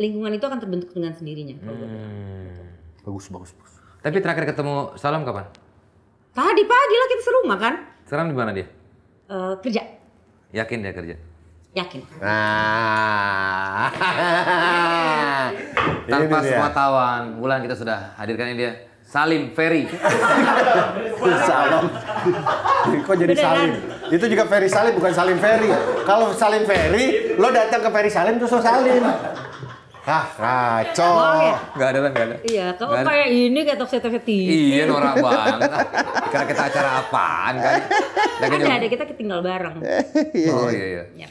lingkungan itu akan terbentuk dengan sendirinya. Hmm. bagus, bagus, bagus. Tapi terakhir ketemu Salam kapan? Tadi pagi lah kita serumah kan. Salam di mana dia? Uh, kerja. Yakin dia kerja? Yakin. Nah. Tanpa semua tawan, bulan kita sudah hadirkan ini dia. Salim Ferry. salam. Kok jadi Salim? Itu juga Ferry Salim bukan Salim Ferry. Kalau Salim Ferry, lo datang ke Ferry Salim terus lo Salim. Ah, kacau. Ya? Gak ada kan, gak ada. Iya, kamu gak kayak ini kayak toksik TV. Iya, norak banget. Karena kita acara apaan kan? kan Lagi ada, ada kita ketinggal bareng. Iya, oh iya iya. iya.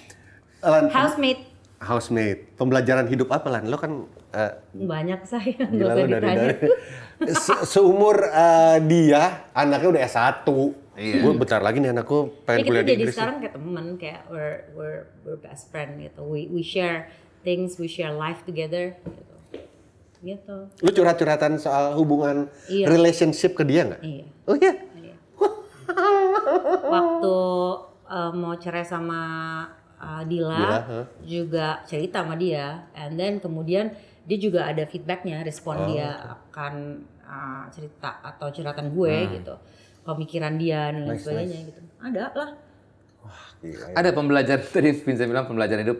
Ya. Housemate. Housemate. Pembelajaran hidup apa lan? Lo kan Uh, banyak saya gila lu dari, dari se seumur uh, dia anaknya udah S1 iya. gue bentar lagi nih anakku pengen ya, kuliah di Inggris jadi sekarang kayak temen kayak we're, we're, we're best friend gitu we, we share things we share life together gitu gitu lu curhat-curhatan soal hubungan iya. relationship ke dia gak? iya oh iya? iya. waktu uh, mau cerai sama uh, Dila, Dila huh? juga cerita sama dia and then kemudian dia juga ada feedbacknya respon oh. dia akan uh, cerita atau curhatan gue hmm. gitu pemikiran dia dan lain nice, sebagainya nice. gitu ada lah ya. ada pembelajaran tadi Vincent bilang pembelajaran hidup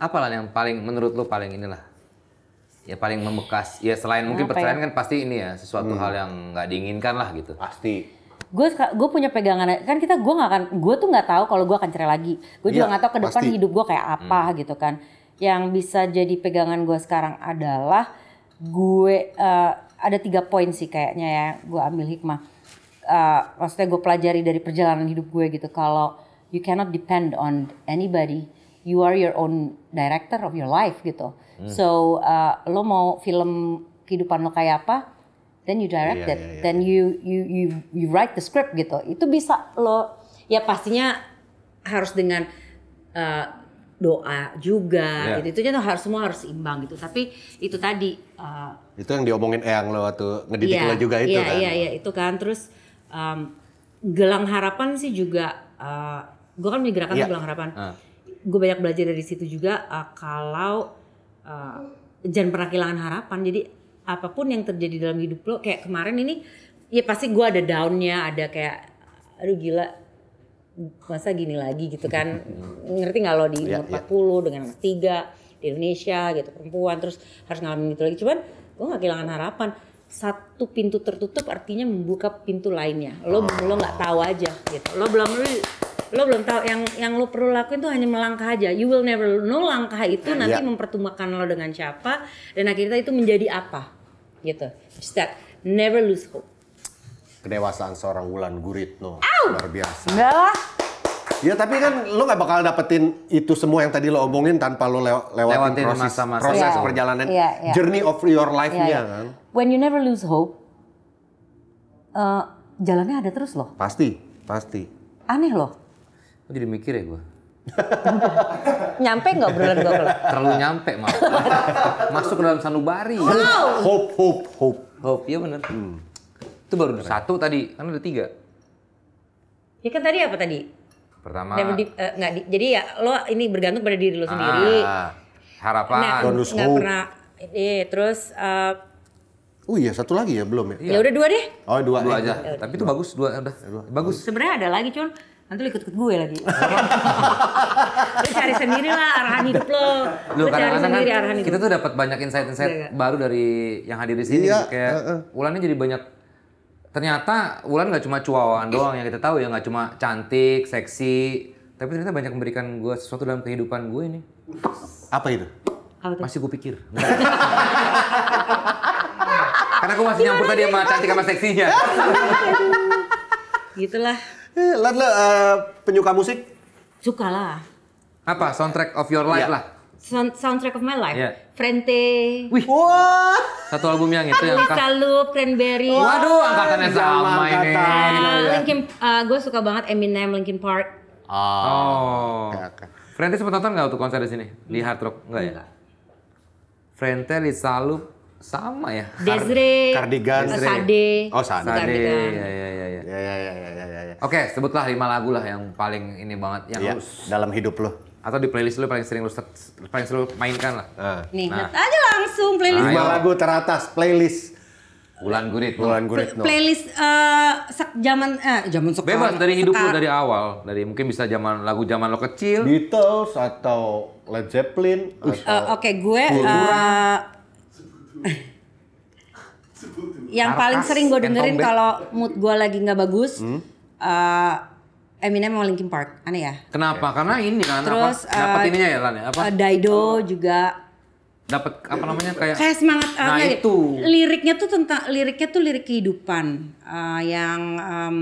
apalah yang paling menurut lo paling inilah ya paling membekas ya selain Kenapa mungkin perceraian ya? kan pasti ini ya sesuatu hmm. hal yang nggak diinginkan lah gitu pasti gue gue punya pegangan kan kita gue nggak akan gue tuh nggak tahu kalau gue akan cerai lagi gue ya, juga iya, nggak tahu ke depan hidup gue kayak apa hmm. gitu kan yang bisa jadi pegangan gue sekarang adalah gue uh, ada tiga poin sih kayaknya ya gue ambil hikmah uh, maksudnya gue pelajari dari perjalanan hidup gue gitu kalau you cannot depend on anybody you are your own director of your life gitu hmm. so uh, lo mau film kehidupan lo kayak apa then you direct yeah, it yeah, yeah, then iya. you you you you write the script gitu itu bisa lo ya pastinya harus dengan uh, doa juga yeah. gitu. Itu harus semua harus imbang gitu. Tapi itu tadi uh, itu yang diomongin Eyang lo waktu ngedidik yeah, lo juga itu yeah, kan. Iya, yeah, iya, yeah, itu kan. Terus um, gelang harapan sih juga uh, gue kan menggerakkan yeah. gelang harapan. Uh. Ah. Gue banyak belajar dari situ juga uh, kalau uh, jangan pernah kehilangan harapan. Jadi apapun yang terjadi dalam hidup lo kayak kemarin ini ya pasti gue ada downnya ada kayak aduh gila masa gini lagi gitu kan ngerti nggak lo di umur yeah, 40 yeah. dengan anak tiga di Indonesia gitu perempuan terus harus ngalamin gitu lagi cuman gue nggak kehilangan harapan satu pintu tertutup artinya membuka pintu lainnya lo oh. lo nggak tahu aja gitu lo belum lo, belum tahu yang yang lo perlu lakuin tuh hanya melangkah aja you will never know langkah itu iya. nanti mempertemukan lo dengan siapa dan akhirnya itu menjadi apa gitu Just never lose hope kedewasaan seorang Wulan Guritno. Ow! Luar biasa. Enggak Ya tapi kan lo gak bakal dapetin itu semua yang tadi lo omongin tanpa lo lew lewatin, lewatin proses, masa -masa. proses yeah. perjalanan yeah, yeah. journey of your life-nya yeah, yeah. kan. When you never lose hope, uh, jalannya ada terus loh. Pasti, pasti. Aneh loh. Gue jadi mikir ya gue. nyampe nggak bulan gue Terlalu nyampe mah. Masuk ke dalam sanubari. Wow. Hope, hope, hope. Hope, ya bener. Hmm. Itu baru satu tadi, kan ada tiga. Ya kan tadi apa tadi? Pertama. Dan, uh, eh, enggak, di, jadi ya lo ini bergantung pada diri lo sendiri. Ah, harapan. Nah, nggak pernah. Eh, terus. Uh, Oh iya, satu lagi ya belum ya? Ya udah dua deh. Oh dua, dua ya. aja. Ya, Tapi itu bagus dua udah. Dua. Bagus. Sebenarnya ada lagi cun. Nanti lu ikut-ikut gue lagi. lu cari sendiri lah arahan hidup lo. Lu, lu cari kan sendiri kan, arahan hidup. Kita tuh dapat banyak insight-insight iya. baru dari yang hadir di sini. Iya, Kayak uh, uh. Ulannya jadi banyak ternyata Wulan nggak cuma cuawan doang yang kita tahu ya nggak cuma cantik, seksi, tapi ternyata banyak memberikan gue sesuatu dalam kehidupan gue ini. Apa itu? Apa Masih gue pikir. Karena gue masih Gimana nyampur tadi sama cantik sama seksinya. Gitulah. lah lo uh, penyuka musik? Suka lah. Apa soundtrack of your life ya. lah? soundtrack of my life. Yeah. Frente. Wih. Wah. Satu album yang itu yang kan. Salup, Cranberry. Waduh, angkatan sama, sama ini. Ya. ya. Linkin, uh, eh, gue suka banget Eminem, Linkin Park. Oh. oh. Frente sempat nonton nggak tuh konser di sini di Hard Rock nggak ya? Frente di Salup sama ya. Desre, Cardigan, Desre. Eh, Sade. Oh, Sade. Sade. Ya ya ya ya. Ya ya ya ya ya. Oke, sebutlah lima lagu lah yang paling ini banget yang ya, dalam hidup lo atau di playlist lu paling sering lu paling sering lu mainkan lah. Ah. Nih, nah. aja langsung playlist. Lima lagu teratas playlist. Bulan Gurit. Bulan Gurit. No. Playlist uh, eh, sak zaman eh zaman sekarang. Bebas dari hidup lu dari awal, dari mungkin bisa zaman lagu zaman lo kecil. Beatles atau Led Zeppelin eh, atau uh, Oke, okay, gue uh, yang paling sering gue dengerin kalau mood gue lagi nggak bagus hmm? uh, Eminem sama Linkin Park. Aneh ya? Kenapa? Yeah. Karena ini kan Terus, apa eh, dapat uh, ininya ya Lan ya? Apa? Uh, Dido juga dapat apa namanya kayak kayak semangat uh, itu liriknya tuh tentang liriknya tuh lirik kehidupan uh, yang um,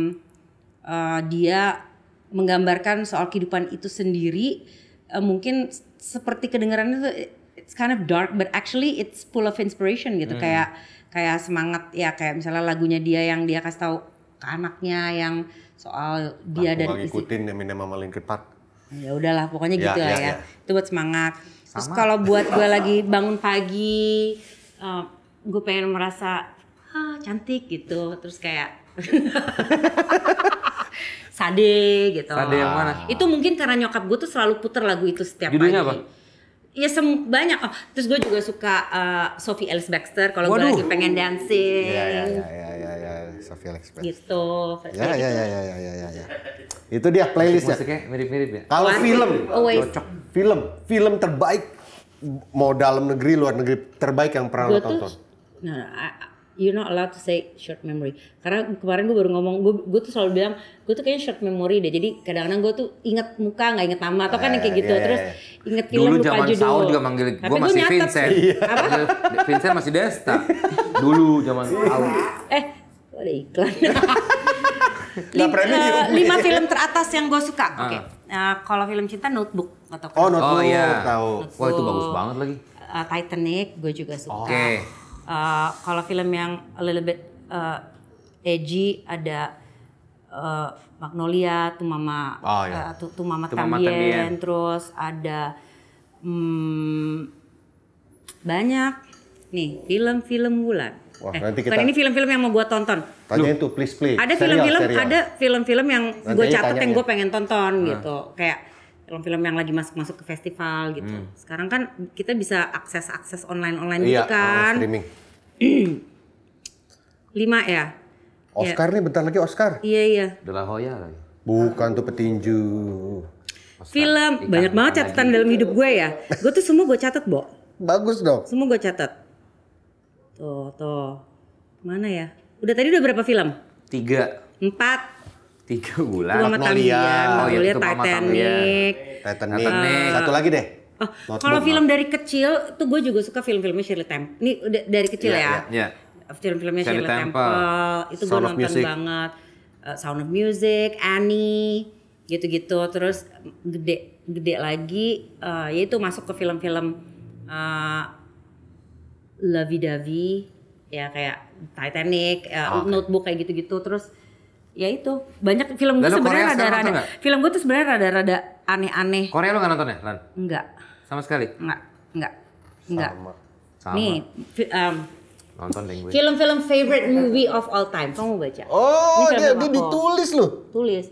uh, dia menggambarkan soal kehidupan itu sendiri uh, mungkin seperti kedengarannya tuh it's kind of dark but actually it's full of inspiration gitu hmm. kayak kayak semangat ya kayak misalnya lagunya dia yang dia kasih tahu ke anaknya yang soal dia Aku dan isi. ngikutin minimal sama Linkin Park. Ya udahlah, pokoknya ya, gitu ya, lah ya. ya. Itu buat semangat. Sama. Terus kalau buat gue lagi bangun pagi, uh, eh, gue pengen merasa ah, cantik gitu. Terus kayak sade gitu. Sade yang mana? Itu mungkin karena nyokap gue tuh selalu puter lagu itu setiap Judulnya pagi. Apa? Ya sem banyak. Oh, terus gue juga suka uh, Sophie Ellis Baxter kalau gue lagi pengen dancing. Iya iya iya ya. Iya. Alex Band. Gitu. Ya, ya, ya, ya, ya, ya, ya, ya, ya. Itu dia playlist ya. Musiknya mirip-mirip ya. Kalau film, cocok. Film, film terbaik mau dalam negeri luar negeri terbaik yang pernah lo tonton. Nah, you you're not allowed to say short memory. Karena kemarin gue baru ngomong, gue, tuh selalu bilang, gue tuh kayaknya short memory deh. Jadi kadang-kadang gue tuh inget muka, nggak inget nama, atau kan yang kayak eh, gitu. Iya, Terus iya, inget film, Dulu zaman lupa juga manggil gue masih Vincent. Iya. Vincent masih Desta. Dulu zaman sahur. Eh, ada iklan. Eh, lima, film teratas yang gue suka. Ah. Oke. Okay. Uh, eh, kalau film cinta Notebook atau Oh, Notebook. Oh iya, tahu. Wah, itu bagus banget lagi. Uh, Titanic gue juga suka. Oke. Okay. Uh, kalau film yang a little bit uh, edgy ada uh, Magnolia, tuh mama, oh, iya. uh, tuh, mama tambien, terus ada hmm, banyak nih film-film bulan. Wah, nanti kan kita kan ini film-film yang mau gue tonton. Tanya itu please please. Ada film-film ada film-film yang gue catat yang gue pengen tonton nah. gitu. Kayak film-film yang lagi masuk-masuk ke festival gitu. Hmm. Sekarang kan kita bisa akses-akses online-online iya, gitu ah, kan. Iya, streaming. Lima ya. ya. Oscar ya. nih bentar lagi Oscar. Iya iya. De La Hoya lagi. Bukan tuh petinju. Film Ikan banyak banget catatan dalam hidup gue ya. Gue tuh semua gue catat, Bo. Bagus dong. Semua gue catat. Tuh, tuh. Mana ya? Udah tadi udah berapa film? Tiga. Empat tiga bulan. Tuan Magnolia, Magnolia, oh, iya, Titanic. Titanic. Titanic. Eh, Satu lagi deh. Oh, kalau film dari kecil tuh gue juga suka film-filmnya Shirley Temple. Ini udah dari kecil yeah, ya. Yeah, yeah. Film-filmnya Shirley, Shirley Temple. Temple. Itu gue nonton music. banget. Uh, Sound of Music, Annie, gitu-gitu. Terus gede gede lagi uh, eh, yaitu masuk ke film-film lovey-dovey ya kayak Titanic, ya, ah, okay. Notebook kayak gitu-gitu terus ya itu banyak film gue sebenarnya rada-rada film gue tuh sebenarnya rada-rada aneh-aneh. Korea lu nggak nonton ya, Lan? Enggak. Sama sekali? Enggak, enggak, enggak. Sama. Sama. Nih, um, nonton deh gue. Film-film favorite movie of all time, kamu baca? Oh, dia, dia ditulis loh. Tulis.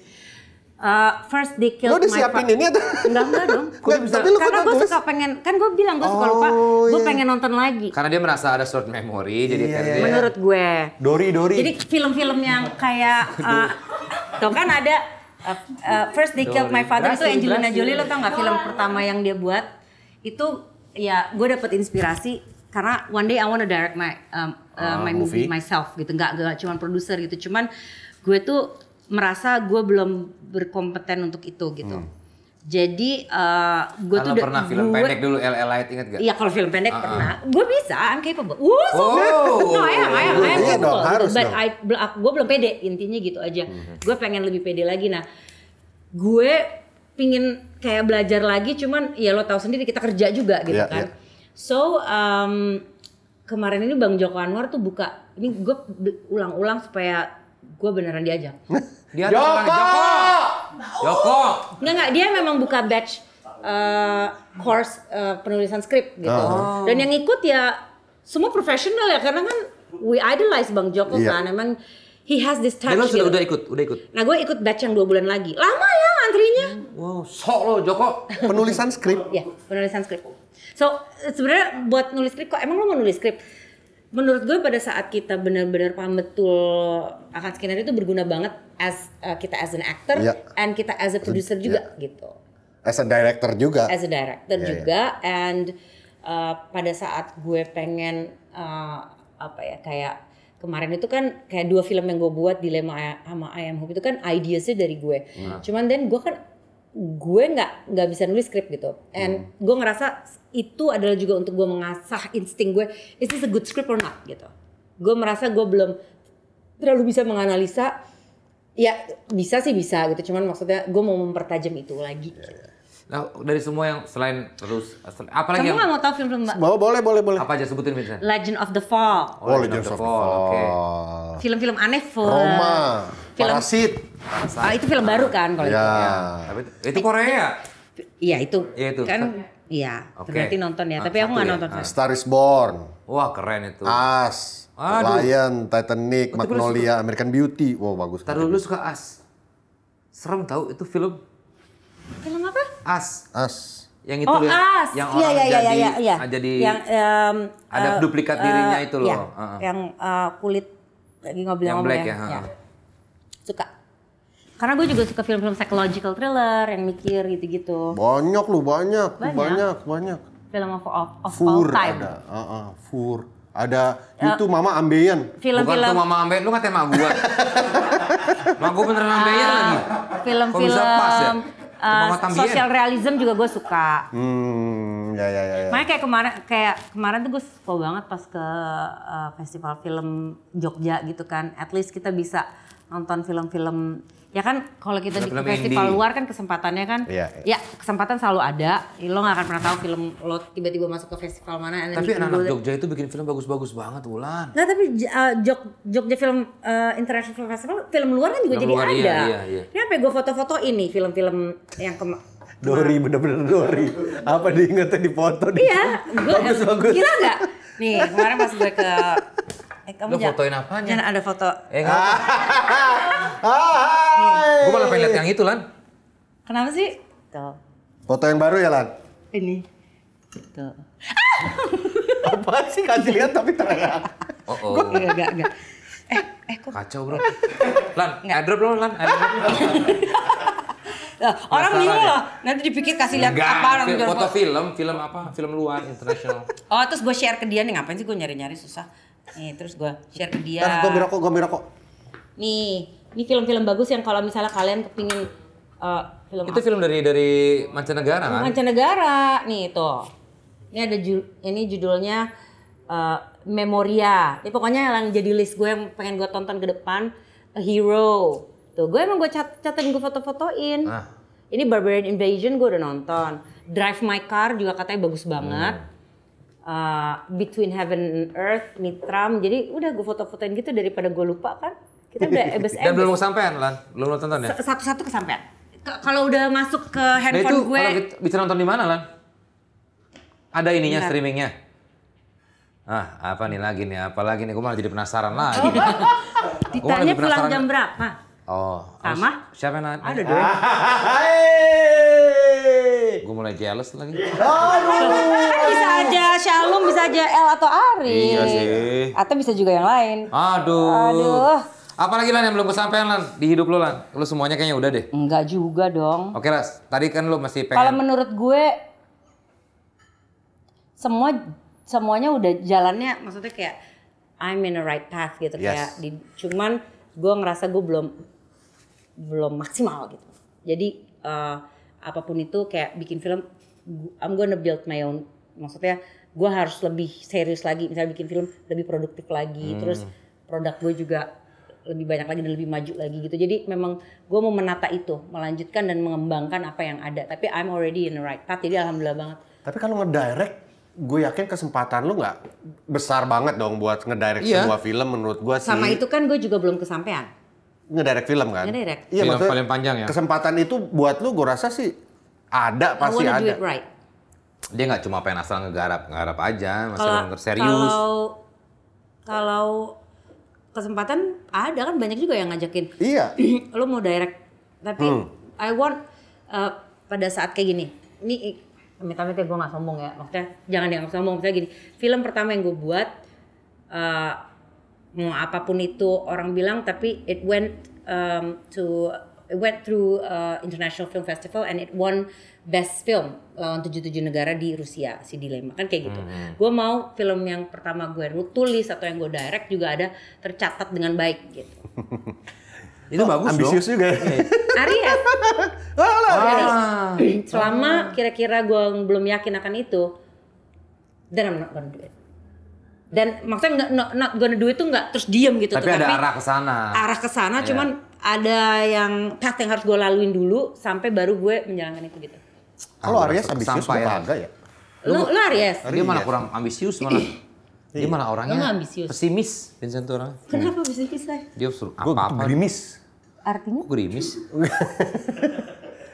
Uh, first they killed Lo disiapin my ini atau? Enggak, enggak dong. Gua bisa, tapi lu karena gue suka pengen, kan gue bilang gue oh, lupa, gue yeah. pengen nonton lagi. Karena dia merasa ada short memory, jadi yeah, yeah. Iya. Menurut gue. Dori, Dori. Jadi film-film yang kayak, uh, tuh kan ada uh, uh, First They Killed My Father itu Angelina Jolie, lo tau gak film pertama yang dia buat? Itu ya gue dapet inspirasi karena one day I wanna direct my um, uh, ah, my movie, movie myself gitu, nggak nggak cuman produser gitu, cuman gue tuh merasa gue belum berkompeten untuk itu gitu. Hmm. Jadi uh, eh, gue tuh pernah film film pendek dulu LL Light inget gak? Iya kalau film pendek uh-uh. pernah. Gue bisa, I'm capable. Wuh, so oh, no, I am, I iya Dong, gitu. harus But dong. gue belum pede intinya gitu aja. Hmm. Gue pengen lebih pede lagi. Nah, gue pingin kayak belajar lagi. Cuman ya lo tau sendiri kita kerja juga gitu yeah, kan. Yeah. So um, kemarin ini Bang Joko Anwar tuh buka. Ini gue ulang-ulang supaya gue beneran diajak. Dia Joko! Joko! Joko! Enggak, enggak. Dia memang buka batch uh, course uh, penulisan skrip gitu. Oh. Dan yang ikut ya semua profesional ya. Karena kan we idolize Bang Joko yeah. kan. Emang he has this touch. Dia sudah, gitu. udah ikut? Udah ikut? Nah gue ikut batch yang dua bulan lagi. Lama ya antrinya. Wow, sok lo Joko. Penulisan skrip? ya, penulisan skrip. So sebenarnya buat nulis skrip kok emang lo mau nulis skrip? menurut gue pada saat kita benar-benar paham betul akan skenario itu berguna banget as uh, kita as an actor yeah. and kita as a producer as ya. juga yeah. gitu. As a director juga. As a director yeah, ya. juga yeah. and uh, pada saat gue pengen uh, apa ya kayak kemarin itu kan kayak dua film yang gue buat dilema sama ayam Am itu kan ideasnya dari gue. nah. Cuman then gue kan gue nggak nggak bisa nulis skrip gitu and hmm. gue ngerasa itu adalah juga untuk gue mengasah insting gue itu this a good script or not gitu gue merasa gue belum terlalu bisa menganalisa ya bisa sih bisa gitu cuman maksudnya gue mau mempertajam itu lagi gitu. Nah, dari semua yang selain terus apa lagi? Kamu nggak mau tahu film film Mbak? Boleh, boleh, boleh, Apa aja sebutin Vincent? Legend of the Fall. Oh, Legend of the Fall. Fall. Okay. Film-film aneh full. Roma film Parasit. Ah, itu film baru kan kalau ya. itu. Ya. itu Korea. Iya itu. Ya, itu. Kan iya, okay. berarti nonton ya. Ah, Tapi aku nggak ya? nonton. Ah. Star is Born. Wah, keren itu. As. Aduh. Lion, Titanic, Magnolia, American Beauty. Wow, bagus. Taruh lu suka As. Serem tahu itu film. Film apa? As. As. Yang itu oh, ya, as. yang iya, orang ya, ya, jadi ya, ya, ya. jadi yang um, ada eh, duplikat uh, dirinya itu loh. Ya, uh, ah, -huh. Ah. Yang uh, kulit lagi ngobrol yang black ya. ya. ya suka karena gue juga suka film-film psychological thriller yang mikir gitu-gitu banyak lu banyak banyak banyak, banyak. film of, of, of all time ada uh, uh, fur ada uh, itu Mama Ambeien. Film, Bukan film. tuh Mama Ambeien, lu ngatain Mama gue Mama gue beneran Ambeien uh, lagi. Film-film uh, social realism juga gue suka. Hmm, ya ya. ya. ya. Makanya kayak kemarin kayak kemarin tuh gue suka banget pas ke uh, festival film Jogja gitu kan. At least kita bisa nonton film-film ya kan kalau kita film di festival indie. luar kan kesempatannya kan ya, ya. ya kesempatan selalu ada lo nggak akan pernah tahu film lo tiba-tiba masuk ke festival mana tapi anak-anak Jogja itu bikin film bagus-bagus banget Wulan nah tapi uh, Jog, Jogja film uh, International Festival film luar kan juga film jadi luar, iya, ada iya, iya, iya. ini apa ya? gue foto-foto ini film-film yang kema Dori bener-bener Dori apa diingetnya di foto iya bagus-bagus kira nggak nih kemarin pas gue ke Eh, kamu Lu fotoin apanya? Jangan ada foto. Eh, ah, Hai. Gue malah pengen lihat yang itu, Lan. Kenapa sih? Tuh. Foto yang baru ya, Lan? Ini. Tuh. Apa sih kasih lihat tapi terang? Oh, oh. Gue enggak, enggak, enggak. Eh, eh kok. Kacau, bro. Lan, airdrop dong, Lan. Nah, orang bingung loh, nanti dipikir kasih lihat apa orang foto film, film apa? Film luar internasional. Oh, terus gue share ke dia nih, ngapain sih gue nyari-nyari susah. Nih, terus gue share ke dia. Nah, gue ambil rokok, gue ambil rokok. Nih, ini film-film bagus yang kalau misalnya kalian kepingin uh, film Itu apa? film dari dari mancanegara kan? Mancanegara. Nih tuh. Ini ada ju ini judulnya uh, Memoria. Ini pokoknya yang jadi list gue yang pengen gue tonton ke depan A Hero. Tuh, gue emang gue cat gue foto-fotoin. Ah. Ini Barbarian Invasion gue udah nonton. Drive My Car juga katanya bagus banget. Hmm uh, Between Heaven and Earth, Mitram. Jadi udah gue foto-fotoin gitu daripada gue lupa kan. Kita udah ebes Dan belum kesampean Lan, belum nonton ya? Satu-satu kesampean. Kalau udah masuk ke handphone nah, itu, gue. Kalau bisa nonton di mana Lan? Ada ininya Enggak. streamingnya? Ah, apa nih lagi nih? Apa lagi nih? Gue malah jadi penasaran lagi. Oh, oh, oh. Ditanya pulang jam berapa? Oh. Sama? Siapa yang nanya? Ada dong gue mulai jealous lagi. Aduh. Kan bisa aja Shalom, bisa aja L atau Ari. Iya sih. Atau bisa juga yang lain. Aduh. Aduh. Apalagi Lan yang belum kesampaian Lan di hidup lu Lan? Lu semuanya kayaknya udah deh. Enggak juga dong. Oke Ras, tadi kan lu masih pengen. Kalau menurut gue semua semuanya udah jalannya maksudnya kayak I'm in the right path gitu yes. kayak di, cuman gue ngerasa gue belum belum maksimal gitu. Jadi uh, apapun itu kayak bikin film I'm gonna build my own maksudnya gue harus lebih serius lagi misalnya bikin film lebih produktif lagi hmm. terus produk gue juga lebih banyak lagi dan lebih maju lagi gitu jadi memang gue mau menata itu melanjutkan dan mengembangkan apa yang ada tapi I'm already in the right path jadi alhamdulillah banget tapi kalau ngedirect gue yakin kesempatan lu nggak besar banget dong buat ngedirect iya. sebuah film menurut gue sih sama itu kan gue juga belum kesampaian ngedirect film kan? Ngedirect. Iya, film paling panjang ya. Kesempatan itu buat lu gue rasa sih ada pasti ada. Do it right. Dia nggak cuma pengen asal ngegarap ngegarap aja, masih serius. Kalau kalau kesempatan ada kan banyak juga yang ngajakin. Iya. lu mau direct tapi hmm. I want uh, pada saat kayak gini. Ini amit-amit ya gue gak sombong ya. Maksudnya jangan dianggap sombong. Maksudnya gini, film pertama yang gue buat uh, mau apapun itu orang bilang tapi it went um, to it went through uh, International Film Festival and it won Best Film lawan 77 negara di Rusia si dilema kan kayak gitu. Hmm. Gue mau film yang pertama gue tulis atau yang gue direct juga ada tercatat dengan baik gitu. Itu ya? iya. oh, bagus ambisius dong. juga. Ari, Ah. Selama kira-kira gue belum yakin akan itu, then I'm not gonna do it dan maksudnya nggak not, not gonna do itu tuh nggak terus diem gitu tapi tuh. ada tapi arah ke sana arah ke sana yeah. cuman ada yang path yang harus gue laluin dulu sampai baru gue menjalankan itu gitu kalau Aries ambisius sampai ya. kagak ya lu, lu Aries dia mana kurang ambisius mana? dia mana orangnya ambisius. pesimis Vincent tuh orang kenapa pesimis lah dia suruh apa apa gerimis artinya gerimis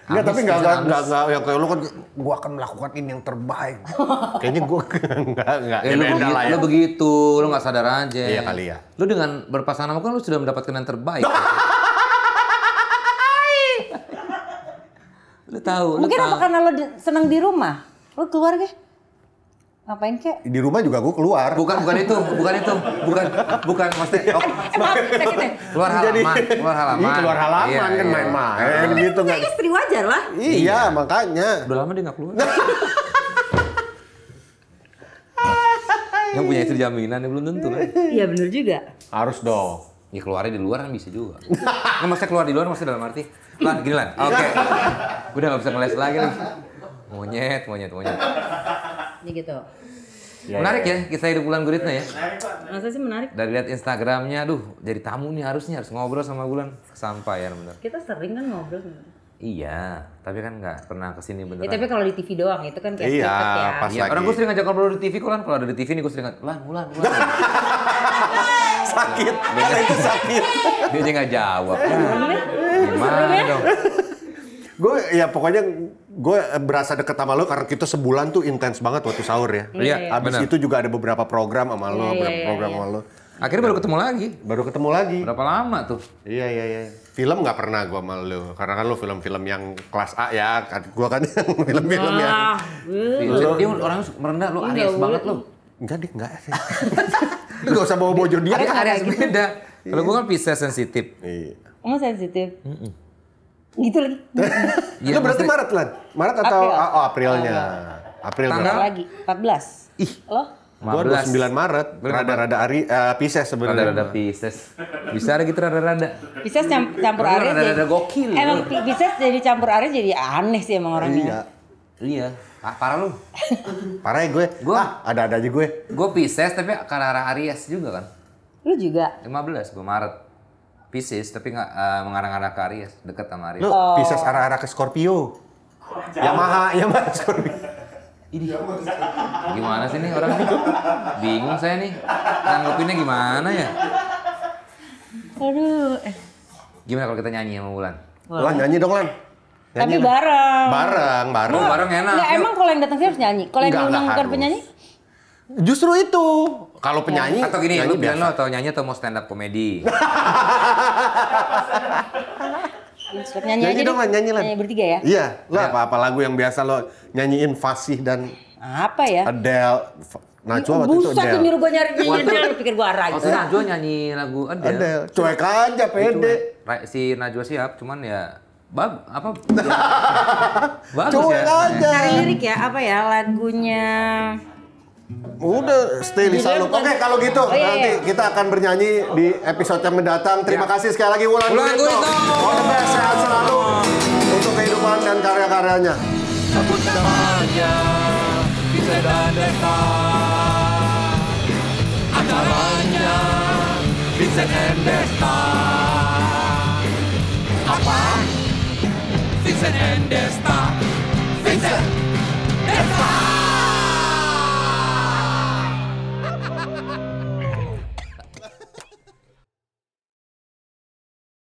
Enggak, tapi enggak enggak enggak enggak yang kayak lu kan gua akan melakukan ini yang terbaik. Kayaknya gua enggak enggak ya, lu enggak, kan gitu, ya. Lu begitu, lu enggak sadar aja. Iya kali ya. Lu dengan berpasangan sama kan lu sudah mendapatkan yang terbaik. lu tahu, Mungkin lu apa karena lu senang di rumah? Lu keluar gak Ngapain kek? Di rumah juga gue keluar. Bukan bukan itu, bukan itu, bukan bukan maksudnya. Eh, oh, eh, keluar halaman, keluar halaman. Iya, keluar halaman iya, kan iya. main-main iya. gitu kan. istri wajar lah. Iya, iya, makanya. Udah lama dia nggak keluar. Nah. Yang punya istri jaminan ya belum tentu kan. Iya benar juga. Harus dong. Ya keluarnya di luar kan bisa juga. Nggak maksudnya keluar di luar maksudnya dalam arti. Lan, gini Lan. Oke. Okay. Udah nggak bisa ngeles lagi. Lan monyet monyet monyet ini gitu Ya, menarik ya, ya, ya kisah hidup Bulan Guritno ya. Menarik Pak. Masa sih menarik? Dari lihat Instagramnya, aduh jadi tamu nih harusnya harus ngobrol sama Bulan. Sampai ya bener. Kita sering kan ngobrol sebenernya. Iya, tapi kan nggak pernah kesini bener. Ya, tapi kalau di TV doang itu kan kayak iya, ya. Pas ya, lagi. Orang gue sering ngajak ngobrol di TV, kan kalau ada di TV nih gue sering ngajak, lan, bulan, bulan. sakit, dia, itu sakit. Dia nggak jawab. Gimana dong? Gue ya pokoknya gue eh, berasa deket sama lo karena kita sebulan tuh intens banget waktu sahur ya. Iya. iya, iya. Abis bener. itu juga ada beberapa program sama lo, beberapa iya, beberapa iya, program iya. sama lo. Akhirnya baru ketemu lagi. Baru ketemu lagi. Berapa lama tuh? Iya iya iya. Film nggak pernah gue sama lo, karena kan lo film-film yang kelas A ya, gue kan, kan film-film ah, yang. Lo, dia orang merendah lo, aneh banget lo. Enggak deh, enggak sih. Lu gak usah bawa bojo dia. Ada yang beda. Kalau gue kan pisah sensitif. Iya. Emang oh, sensitif? Gitu lagi. ya, itu berarti Maret lah. Maret atau April. oh, Aprilnya. April Tanggal berapa? lagi 14. Ih. Lo? 29 Maret, rada-rada Ari uh, Pisces sebenarnya. Rada-rada Pisces. Bisa ada gitu rada-rada. Pisces camp campur Aries. Rada-rada gokil. Eh, emang Pisces jadi campur Aries jadi aneh sih emang orangnya. Iya. Iya. Ah, parah lu. parah ya gue. Gue ah, ada-ada aja gue. Gue Pisces tapi karena Aries juga kan. Lu juga? 15 gue Maret. Pisces tapi nggak uh, mengarah-arah ke Aries, dekat sama Aries. oh. Pisces arah-arah ke Scorpio. Oh, Yamaha, Yamaha Scorpio. Ini gimana sih nih orang ini? Bingung saya nih. Tanggupinnya gimana ya? Aduh. Eh. Gimana kalau kita nyanyi sama Wulan? Wulan nyanyi dong Lan. Tapi bareng. Bareng, bareng. Oh, bareng enak. Enggak, emang kalau yang datang sih harus nyanyi. Kalau yang bukan penyanyi? Justru itu, kalau penyanyi atau gini, penyanyi lu bilang lo atau nyanyi atau mau stand up komedi? nyanyi, nyanyi dong lah, nyanyi lah. Nyanyi bertiga ya? Iya, lo iya. apa-apa lagu yang biasa lo nyanyiin Fasih dan apa ya? Adele, Najwa waktu itu Adele. Buset nyuruh gue nyari nyanyi Adele, pikir gue arah. Waktu Najwa nyanyi lagu Adele. Adele, cuek aja pede. Si Najwa siap, cuman ya Bab, apa? Bagus ya. Cuek ya. aja. Nyari lirik ya, apa ya lagunya? Udah stay di Saluk. Oke, kalau gitu oh, iya, iya, nanti kita akan bernyanyi di episode yang mendatang. Terima ya. kasih sekali lagi Wulan Gurito. All the sehat selalu untuk kehidupan dan karya-karyanya. Sebut namanya bisa Acaranya bisa Endesta. Apa? Vincent Endesta. Vincent.